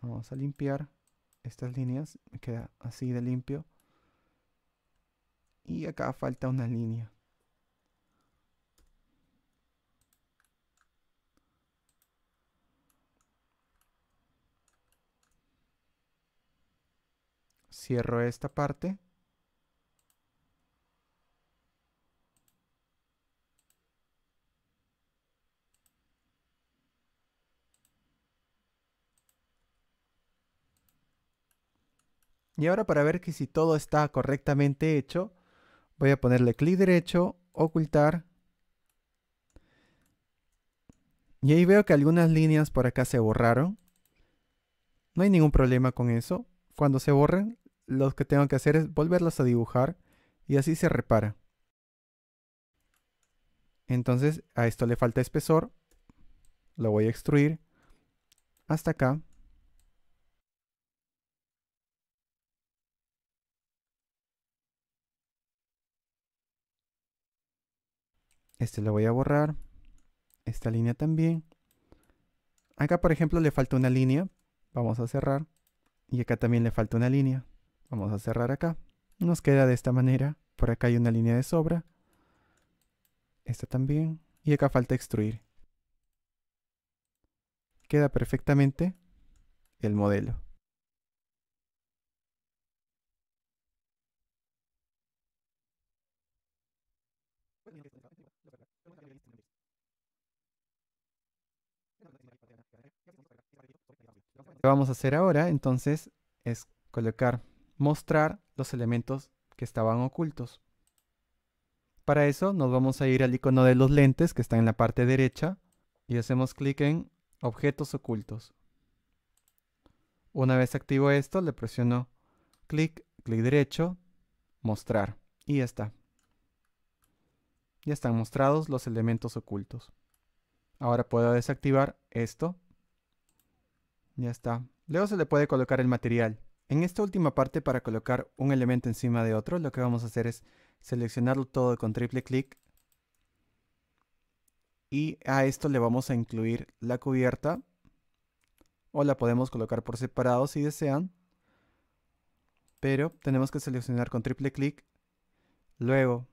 Vamos a limpiar estas líneas, me queda así de limpio. Y acá falta una línea. Cierro esta parte Y ahora para ver que si todo está correctamente hecho, voy a ponerle clic derecho, ocultar. Y ahí veo que algunas líneas por acá se borraron. No hay ningún problema con eso. Cuando se borren, lo que tengo que hacer es volverlas a dibujar y así se repara. Entonces a esto le falta espesor. Lo voy a extruir hasta acá. Este lo voy a borrar. Esta línea también. Acá, por ejemplo, le falta una línea. Vamos a cerrar. Y acá también le falta una línea. Vamos a cerrar acá. Nos queda de esta manera. Por acá hay una línea de sobra. Esta también. Y acá falta extruir. Queda perfectamente el modelo. vamos a hacer ahora entonces es colocar mostrar los elementos que estaban ocultos. Para eso nos vamos a ir al icono de los lentes que está en la parte derecha y hacemos clic en objetos ocultos. Una vez activo esto le presiono clic, clic derecho, mostrar y ya está. Ya están mostrados los elementos ocultos. Ahora puedo desactivar esto ya está. Luego se le puede colocar el material. En esta última parte para colocar un elemento encima de otro, lo que vamos a hacer es seleccionarlo todo con triple clic. Y a esto le vamos a incluir la cubierta. O la podemos colocar por separado si desean. Pero tenemos que seleccionar con triple clic. Luego,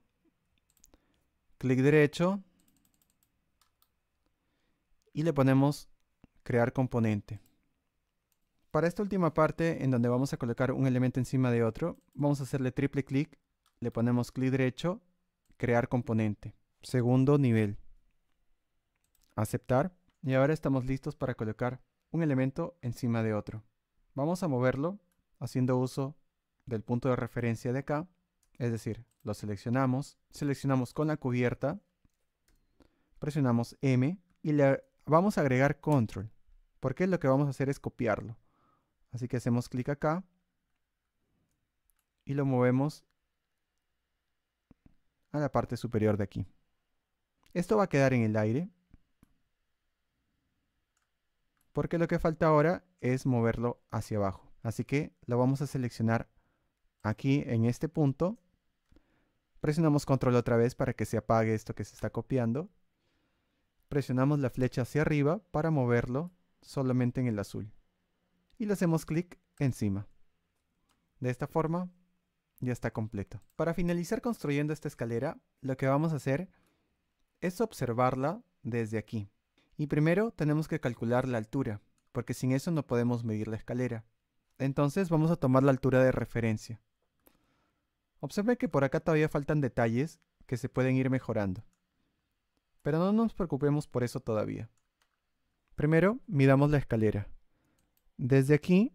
clic derecho. Y le ponemos crear componente. Para esta última parte, en donde vamos a colocar un elemento encima de otro, vamos a hacerle triple clic, le ponemos clic derecho, crear componente, segundo nivel, aceptar, y ahora estamos listos para colocar un elemento encima de otro. Vamos a moverlo haciendo uso del punto de referencia de acá, es decir, lo seleccionamos, seleccionamos con la cubierta, presionamos M y le vamos a agregar control, porque lo que vamos a hacer es copiarlo. Así que hacemos clic acá y lo movemos a la parte superior de aquí. Esto va a quedar en el aire porque lo que falta ahora es moverlo hacia abajo. Así que lo vamos a seleccionar aquí en este punto. Presionamos control otra vez para que se apague esto que se está copiando. Presionamos la flecha hacia arriba para moverlo solamente en el azul y le hacemos clic encima. De esta forma ya está completo. Para finalizar construyendo esta escalera, lo que vamos a hacer es observarla desde aquí. Y primero tenemos que calcular la altura, porque sin eso no podemos medir la escalera. Entonces vamos a tomar la altura de referencia. Observe que por acá todavía faltan detalles que se pueden ir mejorando. Pero no nos preocupemos por eso todavía. Primero, midamos la escalera. Desde aquí,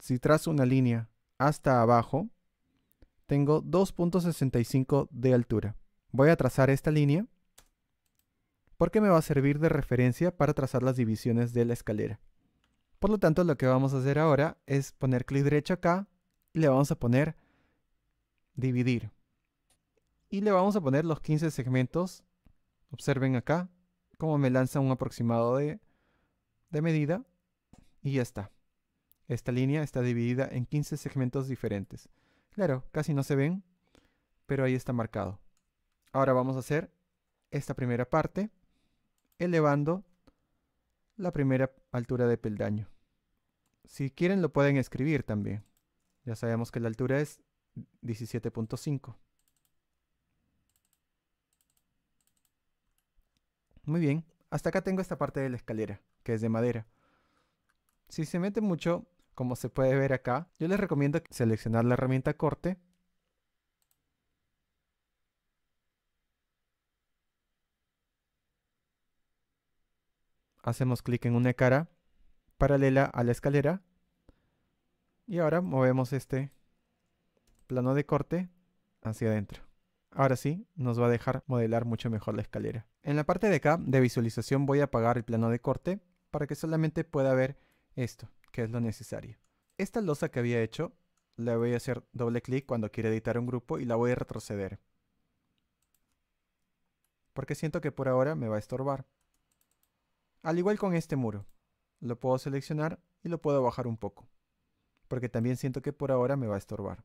si trazo una línea hasta abajo, tengo 2.65 de altura. Voy a trazar esta línea porque me va a servir de referencia para trazar las divisiones de la escalera. Por lo tanto, lo que vamos a hacer ahora es poner clic derecho acá y le vamos a poner dividir. Y le vamos a poner los 15 segmentos. Observen acá cómo me lanza un aproximado de, de medida. Y ya está. Esta línea está dividida en 15 segmentos diferentes. Claro, casi no se ven, pero ahí está marcado. Ahora vamos a hacer esta primera parte elevando la primera altura de peldaño. Si quieren lo pueden escribir también. Ya sabemos que la altura es 17.5. Muy bien, hasta acá tengo esta parte de la escalera, que es de madera. Si se mete mucho, como se puede ver acá, yo les recomiendo seleccionar la herramienta corte hacemos clic en una cara paralela a la escalera y ahora movemos este plano de corte hacia adentro. Ahora sí, nos va a dejar modelar mucho mejor la escalera. En la parte de acá de visualización voy a apagar el plano de corte para que solamente pueda ver esto, que es lo necesario. Esta losa que había hecho, le voy a hacer doble clic cuando quiera editar un grupo y la voy a retroceder. Porque siento que por ahora me va a estorbar. Al igual con este muro. Lo puedo seleccionar y lo puedo bajar un poco. Porque también siento que por ahora me va a estorbar.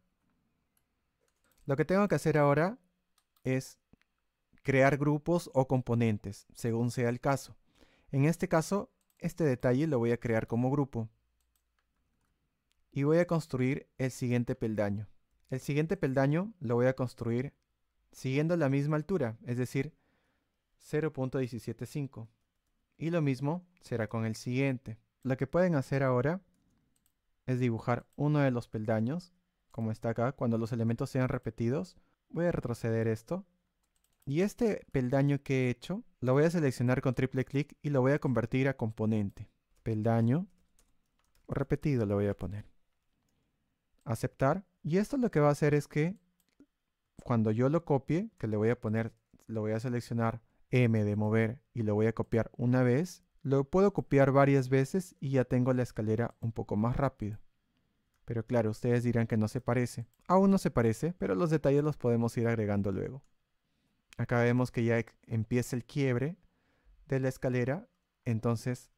Lo que tengo que hacer ahora es crear grupos o componentes, según sea el caso. En este caso, este detalle lo voy a crear como grupo. Y voy a construir el siguiente peldaño. El siguiente peldaño lo voy a construir siguiendo la misma altura, es decir, 0.175. Y lo mismo será con el siguiente. Lo que pueden hacer ahora es dibujar uno de los peldaños, como está acá, cuando los elementos sean repetidos. Voy a retroceder esto y este peldaño que he hecho, lo voy a seleccionar con triple clic y lo voy a convertir a componente. Peldaño, repetido lo voy a poner. Aceptar. Y esto lo que va a hacer es que cuando yo lo copie, que le voy a poner, lo voy a seleccionar M de mover y lo voy a copiar una vez, lo puedo copiar varias veces y ya tengo la escalera un poco más rápido. Pero claro, ustedes dirán que no se parece. Aún no se parece, pero los detalles los podemos ir agregando luego. Acá vemos que ya empieza el quiebre de la escalera. Entonces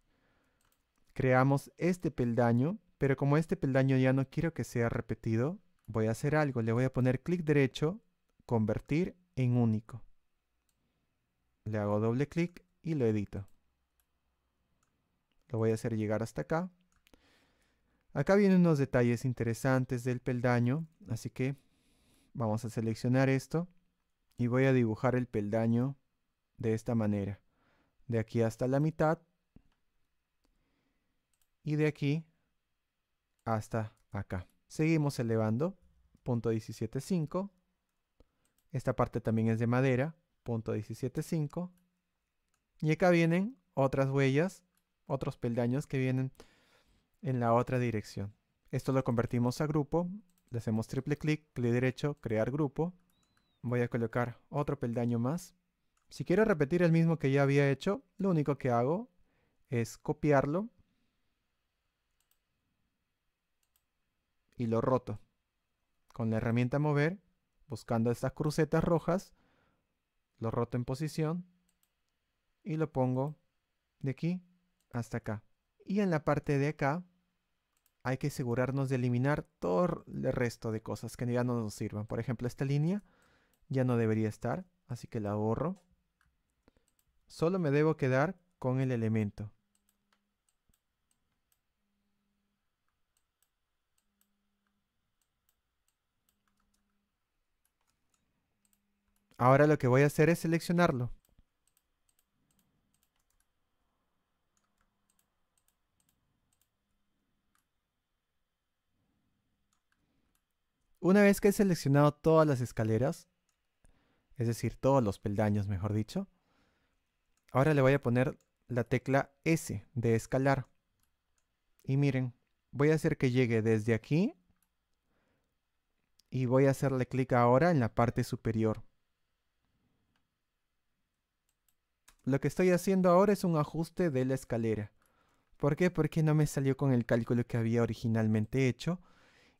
creamos este peldaño. Pero como este peldaño ya no quiero que sea repetido, voy a hacer algo. Le voy a poner clic derecho, convertir en único. Le hago doble clic y lo edito. Lo voy a hacer llegar hasta acá. Acá vienen unos detalles interesantes del peldaño, así que vamos a seleccionar esto y voy a dibujar el peldaño de esta manera. De aquí hasta la mitad y de aquí hasta acá. Seguimos elevando, punto 17.5. Esta parte también es de madera, punto 17.5. Y acá vienen otras huellas, otros peldaños que vienen en la otra dirección. Esto lo convertimos a grupo, le hacemos triple clic, clic derecho, crear grupo. Voy a colocar otro peldaño más. Si quiero repetir el mismo que ya había hecho, lo único que hago es copiarlo y lo roto. Con la herramienta mover, buscando estas crucetas rojas, lo roto en posición y lo pongo de aquí hasta acá. Y en la parte de acá hay que asegurarnos de eliminar todo el resto de cosas que ya no nos sirvan. Por ejemplo, esta línea ya no debería estar, así que la borro. Solo me debo quedar con el elemento. Ahora lo que voy a hacer es seleccionarlo. Una vez que he seleccionado todas las escaleras, es decir, todos los peldaños, mejor dicho. Ahora le voy a poner la tecla S de escalar. Y miren, voy a hacer que llegue desde aquí y voy a hacerle clic ahora en la parte superior. Lo que estoy haciendo ahora es un ajuste de la escalera. ¿Por qué? Porque no me salió con el cálculo que había originalmente hecho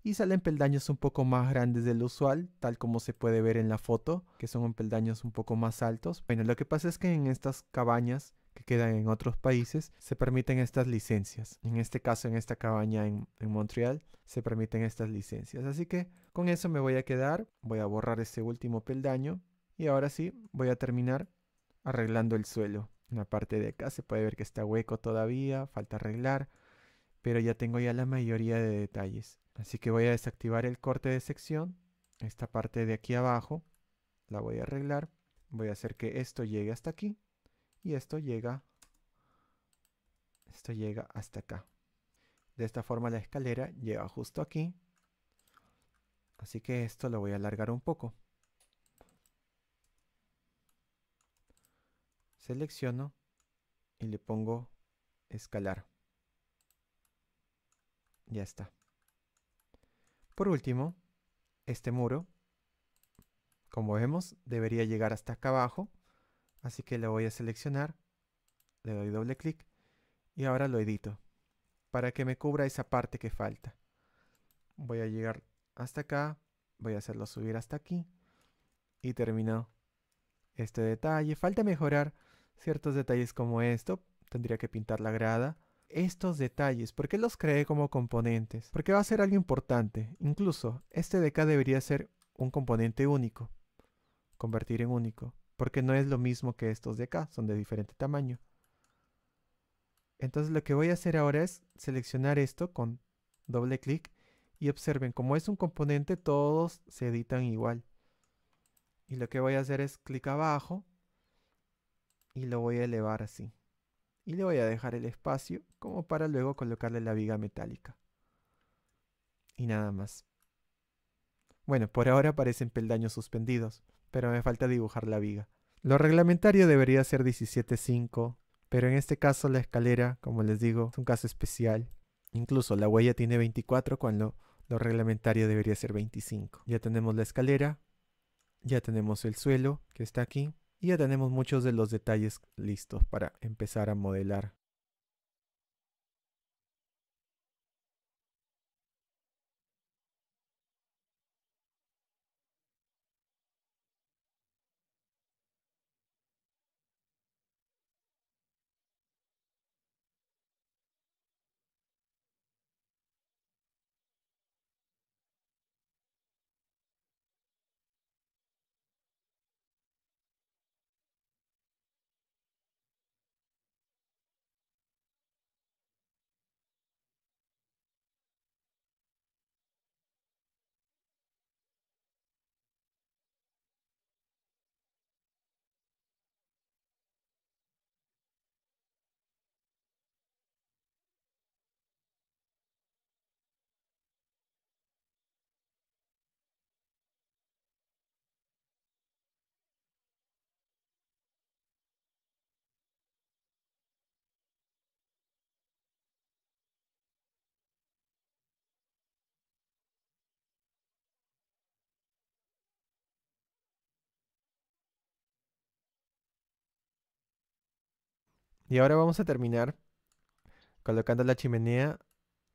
y salen peldaños un poco más grandes del usual, tal como se puede ver en la foto, que son peldaños un poco más altos. Bueno, lo que pasa es que en estas cabañas que quedan en otros países, se permiten estas licencias. En este caso, en esta cabaña en, en, Montreal, se permiten estas licencias. Así que con eso me voy a quedar. Voy a borrar este último peldaño. Y ahora sí, voy a terminar arreglando el suelo. En la parte de acá se puede ver que está hueco todavía, falta arreglar pero ya tengo ya la mayoría de detalles. Así que voy a desactivar el corte de sección, esta parte de aquí abajo, la voy a arreglar, voy a hacer que esto llegue hasta aquí y esto llega, esto llega hasta acá. De esta forma la escalera llega justo aquí, así que esto lo voy a alargar un poco. Selecciono y le pongo escalar. Ya está. Por último, este muro, como vemos, debería llegar hasta acá abajo. Así que lo voy a seleccionar, le doy doble clic y ahora lo edito para que me cubra esa parte que falta. Voy a llegar hasta acá, voy a hacerlo subir hasta aquí y termino este detalle. Falta mejorar ciertos detalles como esto, tendría que pintar la grada estos detalles? ¿Por qué los creé como componentes? Porque va a ser algo importante. Incluso este de acá debería ser un componente único. Convertir en único. Porque no es lo mismo que estos de acá. Son de diferente tamaño. Entonces lo que voy a hacer ahora es seleccionar esto con doble clic. Y observen, como es un componente, todos se editan igual. Y lo que voy a hacer es clic abajo. Y lo voy a elevar así y le voy a dejar el espacio como para luego colocarle la viga metálica. Y nada más. Bueno, por ahora parecen peldaños suspendidos, pero me falta dibujar la viga. Lo reglamentario debería ser 17.5, pero en este caso la escalera, como les digo, es un caso especial. Incluso la huella tiene 24 cuando lo reglamentario debería ser 25. Ya tenemos la escalera, ya tenemos el suelo que está aquí, y ya tenemos muchos de los detalles listos para empezar a modelar Y ahora vamos a terminar colocando la chimenea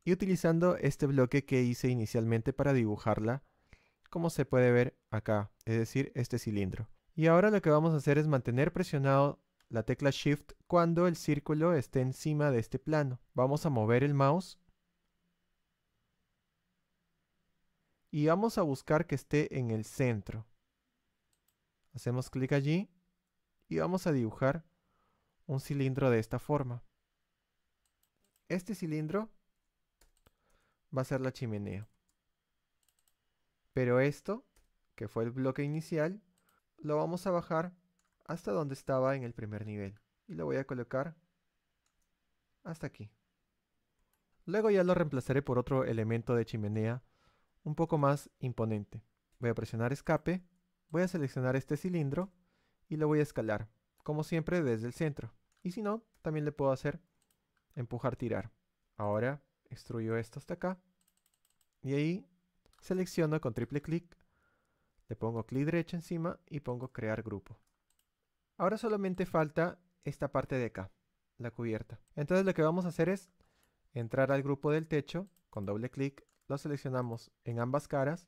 y utilizando este bloque que hice inicialmente para dibujarla, como se puede ver acá, es decir, este cilindro. Y ahora lo que vamos a hacer es mantener presionado la tecla Shift cuando el círculo esté encima de este plano. Vamos a mover el mouse y vamos a buscar que esté en el centro. Hacemos clic allí y vamos a dibujar un cilindro de esta forma. Este cilindro va a ser la chimenea. Pero esto, que fue el bloque inicial, lo vamos a bajar hasta donde estaba en el primer nivel. Y lo voy a colocar hasta aquí. Luego ya lo reemplazaré por otro elemento de chimenea un poco más imponente. Voy a presionar escape, voy a seleccionar este cilindro y lo voy a escalar como siempre desde el centro. Y si no, también le puedo hacer empujar, tirar. Ahora extruyo esto hasta acá. Y ahí selecciono con triple clic, le pongo clic derecho encima y pongo crear grupo. Ahora solamente falta esta parte de acá, la cubierta. Entonces lo que vamos a hacer es entrar al grupo del techo, con doble clic lo seleccionamos en ambas caras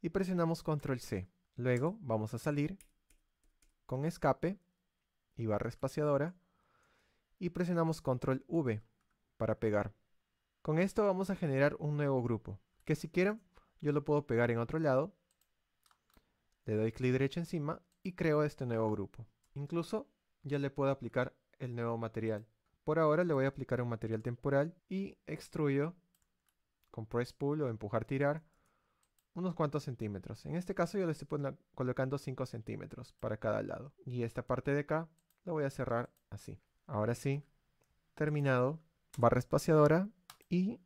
y presionamos control C. Luego vamos a salir con escape y barra espaciadora y presionamos control V para pegar. Con esto vamos a generar un nuevo grupo, que si quieren yo lo puedo pegar en otro lado, le doy clic derecho encima y creo este nuevo grupo. Incluso ya le puedo aplicar el nuevo material. Por ahora le voy a aplicar un material temporal y extruyo con press pull o empujar tirar unos cuantos centímetros. En este caso yo le estoy colocando 5 centímetros para cada lado. Y esta parte de acá lo voy a cerrar así. Ahora sí, terminado. Barra espaciadora y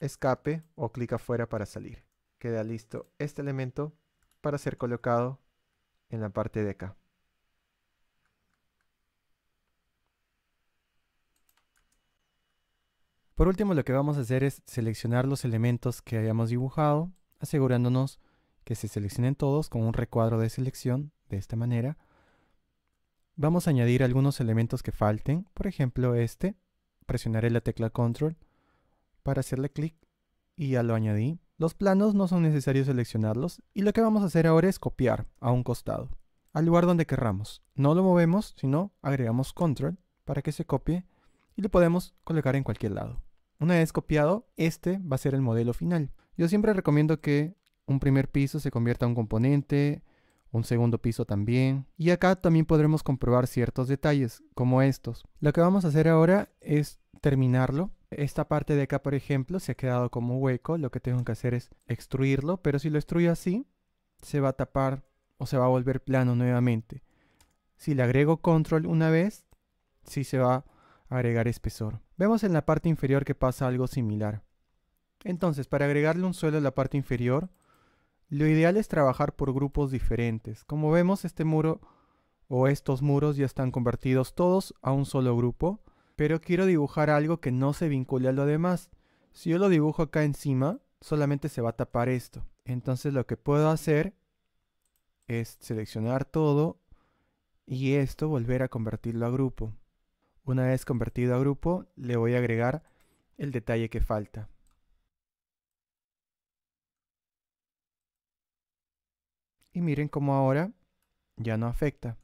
escape o clic afuera para salir. Queda listo este elemento para ser colocado en la parte de acá. Por último lo que vamos a hacer es seleccionar los elementos que hayamos dibujado, asegurándonos que se seleccionen todos con un recuadro de selección de esta manera Vamos a añadir algunos elementos que falten, por ejemplo este, presionaré la tecla control para hacerle clic y ya lo añadí. Los planos no son necesarios seleccionarlos y lo que vamos a hacer ahora es copiar a un costado, al lugar donde querramos. No lo movemos, sino agregamos control para que se copie y lo podemos colocar en cualquier lado. Una vez copiado, este va a ser el modelo final. Yo siempre recomiendo que un primer piso se convierta en un componente, un segundo piso también. Y acá también podremos comprobar ciertos detalles como estos. Lo que vamos a hacer ahora es terminarlo. Esta parte de acá, por ejemplo, se ha quedado como hueco. Lo que tengo que hacer es extruirlo, pero si lo extruyo así, se va a tapar o se va a volver plano nuevamente. Si le agrego control una vez, sí se va a agregar espesor. Vemos en la parte inferior que pasa algo similar. Entonces, para agregarle un suelo a la parte inferior, lo ideal es trabajar por grupos diferentes. Como vemos, este muro o estos muros ya están convertidos todos a un solo grupo, pero quiero dibujar algo que no se vincule a lo demás. Si yo lo dibujo acá encima, solamente se va a tapar esto. Entonces lo que puedo hacer es seleccionar todo y esto volver a convertirlo a grupo. Una vez convertido a grupo, le voy a agregar el detalle que falta. Y miren cómo ahora ya no afecta.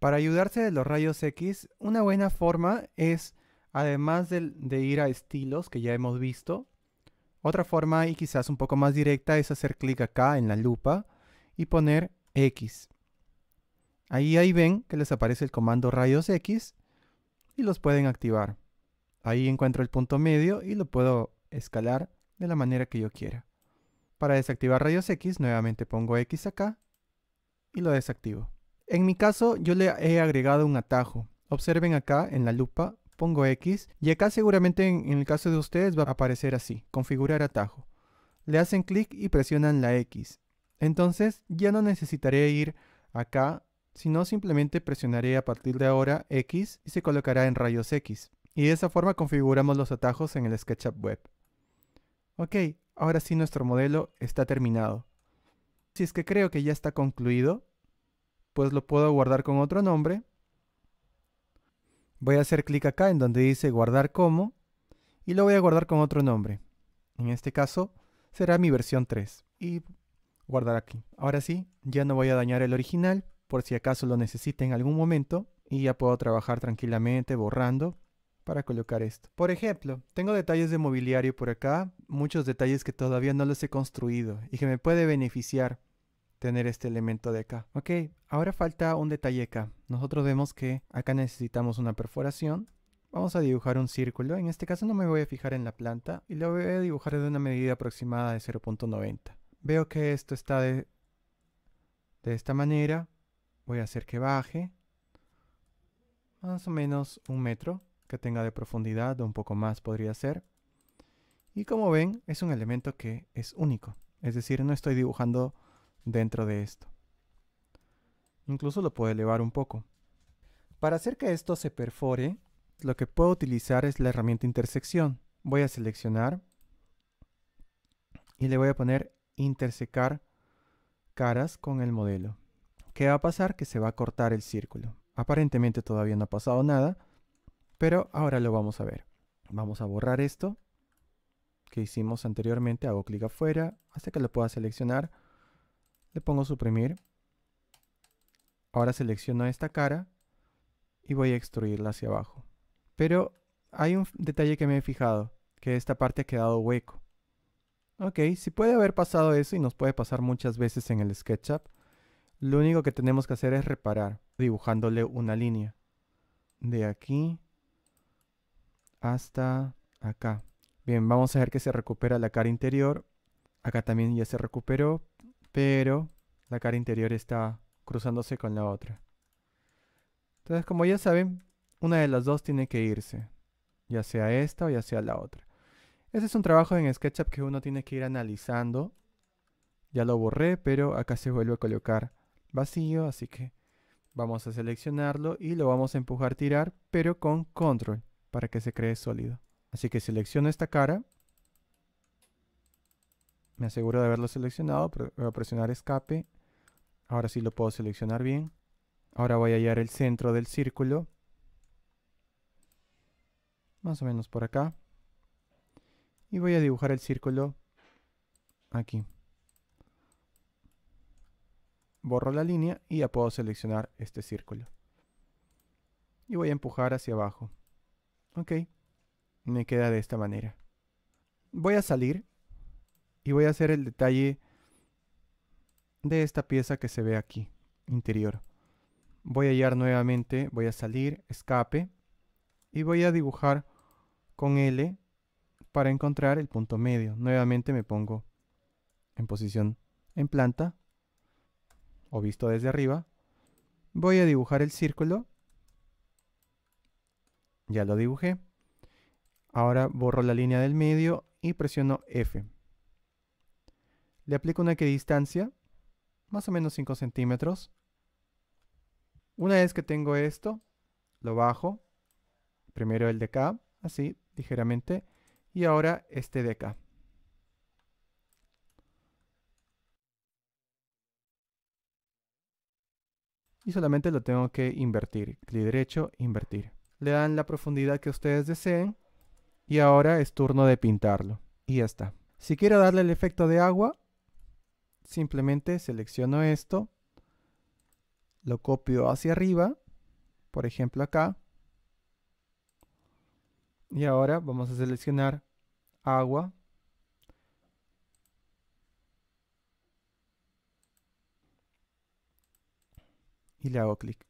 Para ayudarse de los rayos X, una buena forma es, además de, ir a estilos que ya hemos visto, otra forma y quizás un poco más directa es hacer clic acá en la lupa y poner X. Ahí, ahí ven que les aparece el comando rayos X y los pueden activar. Ahí encuentro el punto medio y lo puedo escalar de la manera que yo quiera. Para desactivar rayos X, nuevamente pongo X acá y lo desactivo. En mi caso, yo le he agregado un atajo. Observen acá en la lupa, pongo X y acá seguramente en, el caso de ustedes va a aparecer así, configurar atajo. Le hacen clic y presionan la X. Entonces ya no necesitaré ir acá, sino simplemente presionaré a partir de ahora X y se colocará en rayos X. Y de esa forma configuramos los atajos en el SketchUp Web. Ok, ahora sí nuestro modelo está terminado. Si es que creo que ya está concluido, pues lo puedo guardar con otro nombre. Voy a hacer clic acá en donde dice guardar como y lo voy a guardar con otro nombre. En este caso será mi versión 3 y guardar aquí. Ahora sí, ya no voy a dañar el original por si acaso lo necesite en algún momento y ya puedo trabajar tranquilamente borrando para colocar esto. Por ejemplo, tengo detalles de mobiliario por acá, muchos detalles que todavía no los he construido y que me puede beneficiar tener este elemento de acá. Ok, ahora falta un detalle acá. Nosotros vemos que acá necesitamos una perforación. Vamos a dibujar un círculo. En este caso no me voy a fijar en la planta y lo voy a dibujar de una medida aproximada de 0.90. Veo que esto está de, de esta manera. Voy a hacer que baje. Más o menos un metro que tenga de profundidad o un poco más podría ser. Y como ven, es un elemento que es único. Es decir, no estoy dibujando dentro de esto. Incluso lo puedo elevar un poco. Para hacer que esto se perfore, lo que puedo utilizar es la herramienta intersección. Voy a seleccionar y le voy a poner intersecar caras con el modelo. ¿Qué va a pasar? Que se va a cortar el círculo. Aparentemente todavía no ha pasado nada, pero ahora lo vamos a ver. Vamos a borrar esto que hicimos anteriormente. Hago clic afuera hasta que lo pueda seleccionar le pongo suprimir. Ahora selecciono esta cara y voy a extruirla hacia abajo. Pero hay un detalle que me he fijado, que esta parte ha quedado hueco. Ok, si puede haber pasado eso y nos puede pasar muchas veces en el SketchUp, lo único que tenemos que hacer es reparar, dibujándole una línea. De aquí hasta acá. Bien, vamos a ver que se recupera la cara interior. Acá también ya se recuperó, pero la cara interior está cruzándose con la otra. Entonces, como ya saben, una de las dos tiene que irse, ya sea esta o ya sea la otra. Ese es un trabajo en SketchUp que uno tiene que ir analizando. Ya lo borré, pero acá se vuelve a colocar vacío, así que vamos a seleccionarlo y lo vamos a empujar tirar, pero con control, para que se cree sólido. Así que selecciono esta cara, me aseguro de haberlo seleccionado. Voy a presionar escape. Ahora sí lo puedo seleccionar bien. Ahora voy a hallar el centro del círculo. Más o menos por acá. Y voy a dibujar el círculo aquí. Borro la línea y ya puedo seleccionar este círculo. Y voy a empujar hacia abajo. Ok. Me queda de esta manera. Voy a salir y voy a hacer el detalle de esta pieza que se ve aquí, interior. Voy a hallar nuevamente, voy a salir, escape y voy a dibujar con L para encontrar el punto medio. Nuevamente me pongo en posición en planta o visto desde arriba. Voy a dibujar el círculo. Ya lo dibujé. Ahora borro la línea del medio y presiono F. Le aplico una equidistancia, más o menos 5 centímetros. Una vez que tengo esto, lo bajo. Primero el de acá, así, ligeramente. Y ahora este de acá. Y solamente lo tengo que invertir. Clic derecho, invertir. Le dan la profundidad que ustedes deseen. Y ahora es turno de pintarlo. Y ya está. Si quiero darle el efecto de agua, simplemente selecciono esto, lo copio hacia arriba, por ejemplo acá, y ahora vamos a seleccionar agua. Y le hago clic.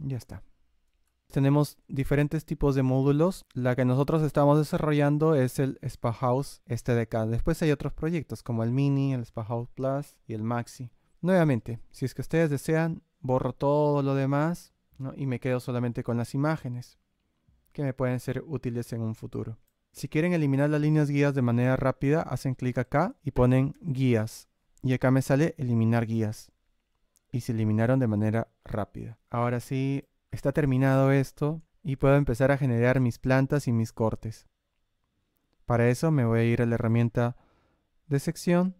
Ya está tenemos diferentes tipos de módulos. La que nosotros estamos desarrollando es el Spa House este de acá. Después hay otros proyectos como el Mini, el Spa House Plus y el Maxi. Nuevamente, si es que ustedes desean, borro todo lo demás y me quedo solamente con las imágenes que me pueden ser útiles en un futuro. Si quieren eliminar las líneas guías de manera rápida, hacen clic acá y ponen guías. Y acá me sale eliminar guías. Y se eliminaron de manera rápida. Ahora sí, Está terminado esto y puedo empezar a generar mis plantas y mis cortes. Para eso me voy a ir a la herramienta de sección.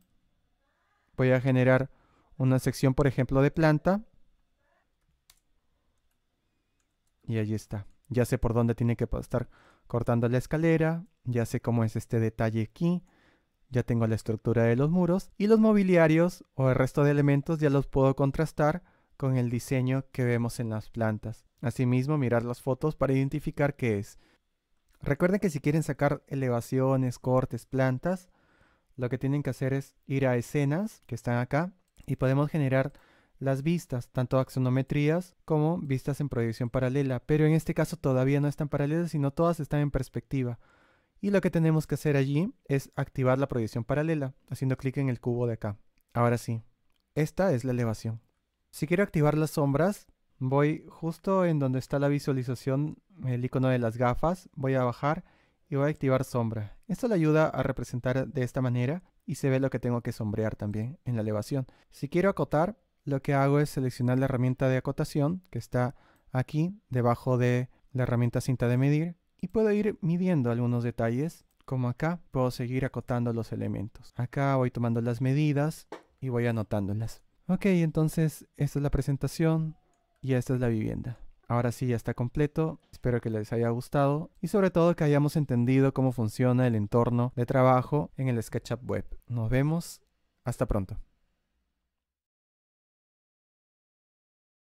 Voy a generar una sección, por ejemplo, de planta. Y allí está. Ya sé por dónde tiene que estar cortando la escalera. Ya sé cómo es este detalle aquí. Ya tengo la estructura de los muros. Y los mobiliarios o el resto de elementos ya los puedo contrastar con el diseño que vemos en las plantas. Asimismo, mirar las fotos para identificar qué es. Recuerden que si quieren sacar elevaciones, cortes, plantas, lo que tienen que hacer es ir a escenas que están acá y podemos generar las vistas, tanto axonometrías como vistas en proyección paralela, pero en este caso todavía no están paralelas, sino todas están en perspectiva. Y lo que tenemos que hacer allí es activar la proyección paralela, haciendo clic en el cubo de acá. Ahora sí, esta es la elevación. Si quiero activar las sombras, voy justo en donde está la visualización, el icono de las gafas, voy a bajar y voy a activar sombra. Esto le ayuda a representar de esta manera y se ve lo que tengo que sombrear también en la elevación. Si quiero acotar, lo que hago es seleccionar la herramienta de acotación que está aquí debajo de la herramienta cinta de medir y puedo ir midiendo algunos detalles como acá puedo seguir acotando los elementos. Acá voy tomando las medidas y voy anotándolas. Ok, entonces esta es la presentación y esta es la vivienda. Ahora sí ya está completo, espero que les haya gustado y sobre todo que hayamos entendido cómo funciona el entorno de trabajo en el SketchUp Web. Nos vemos, hasta pronto.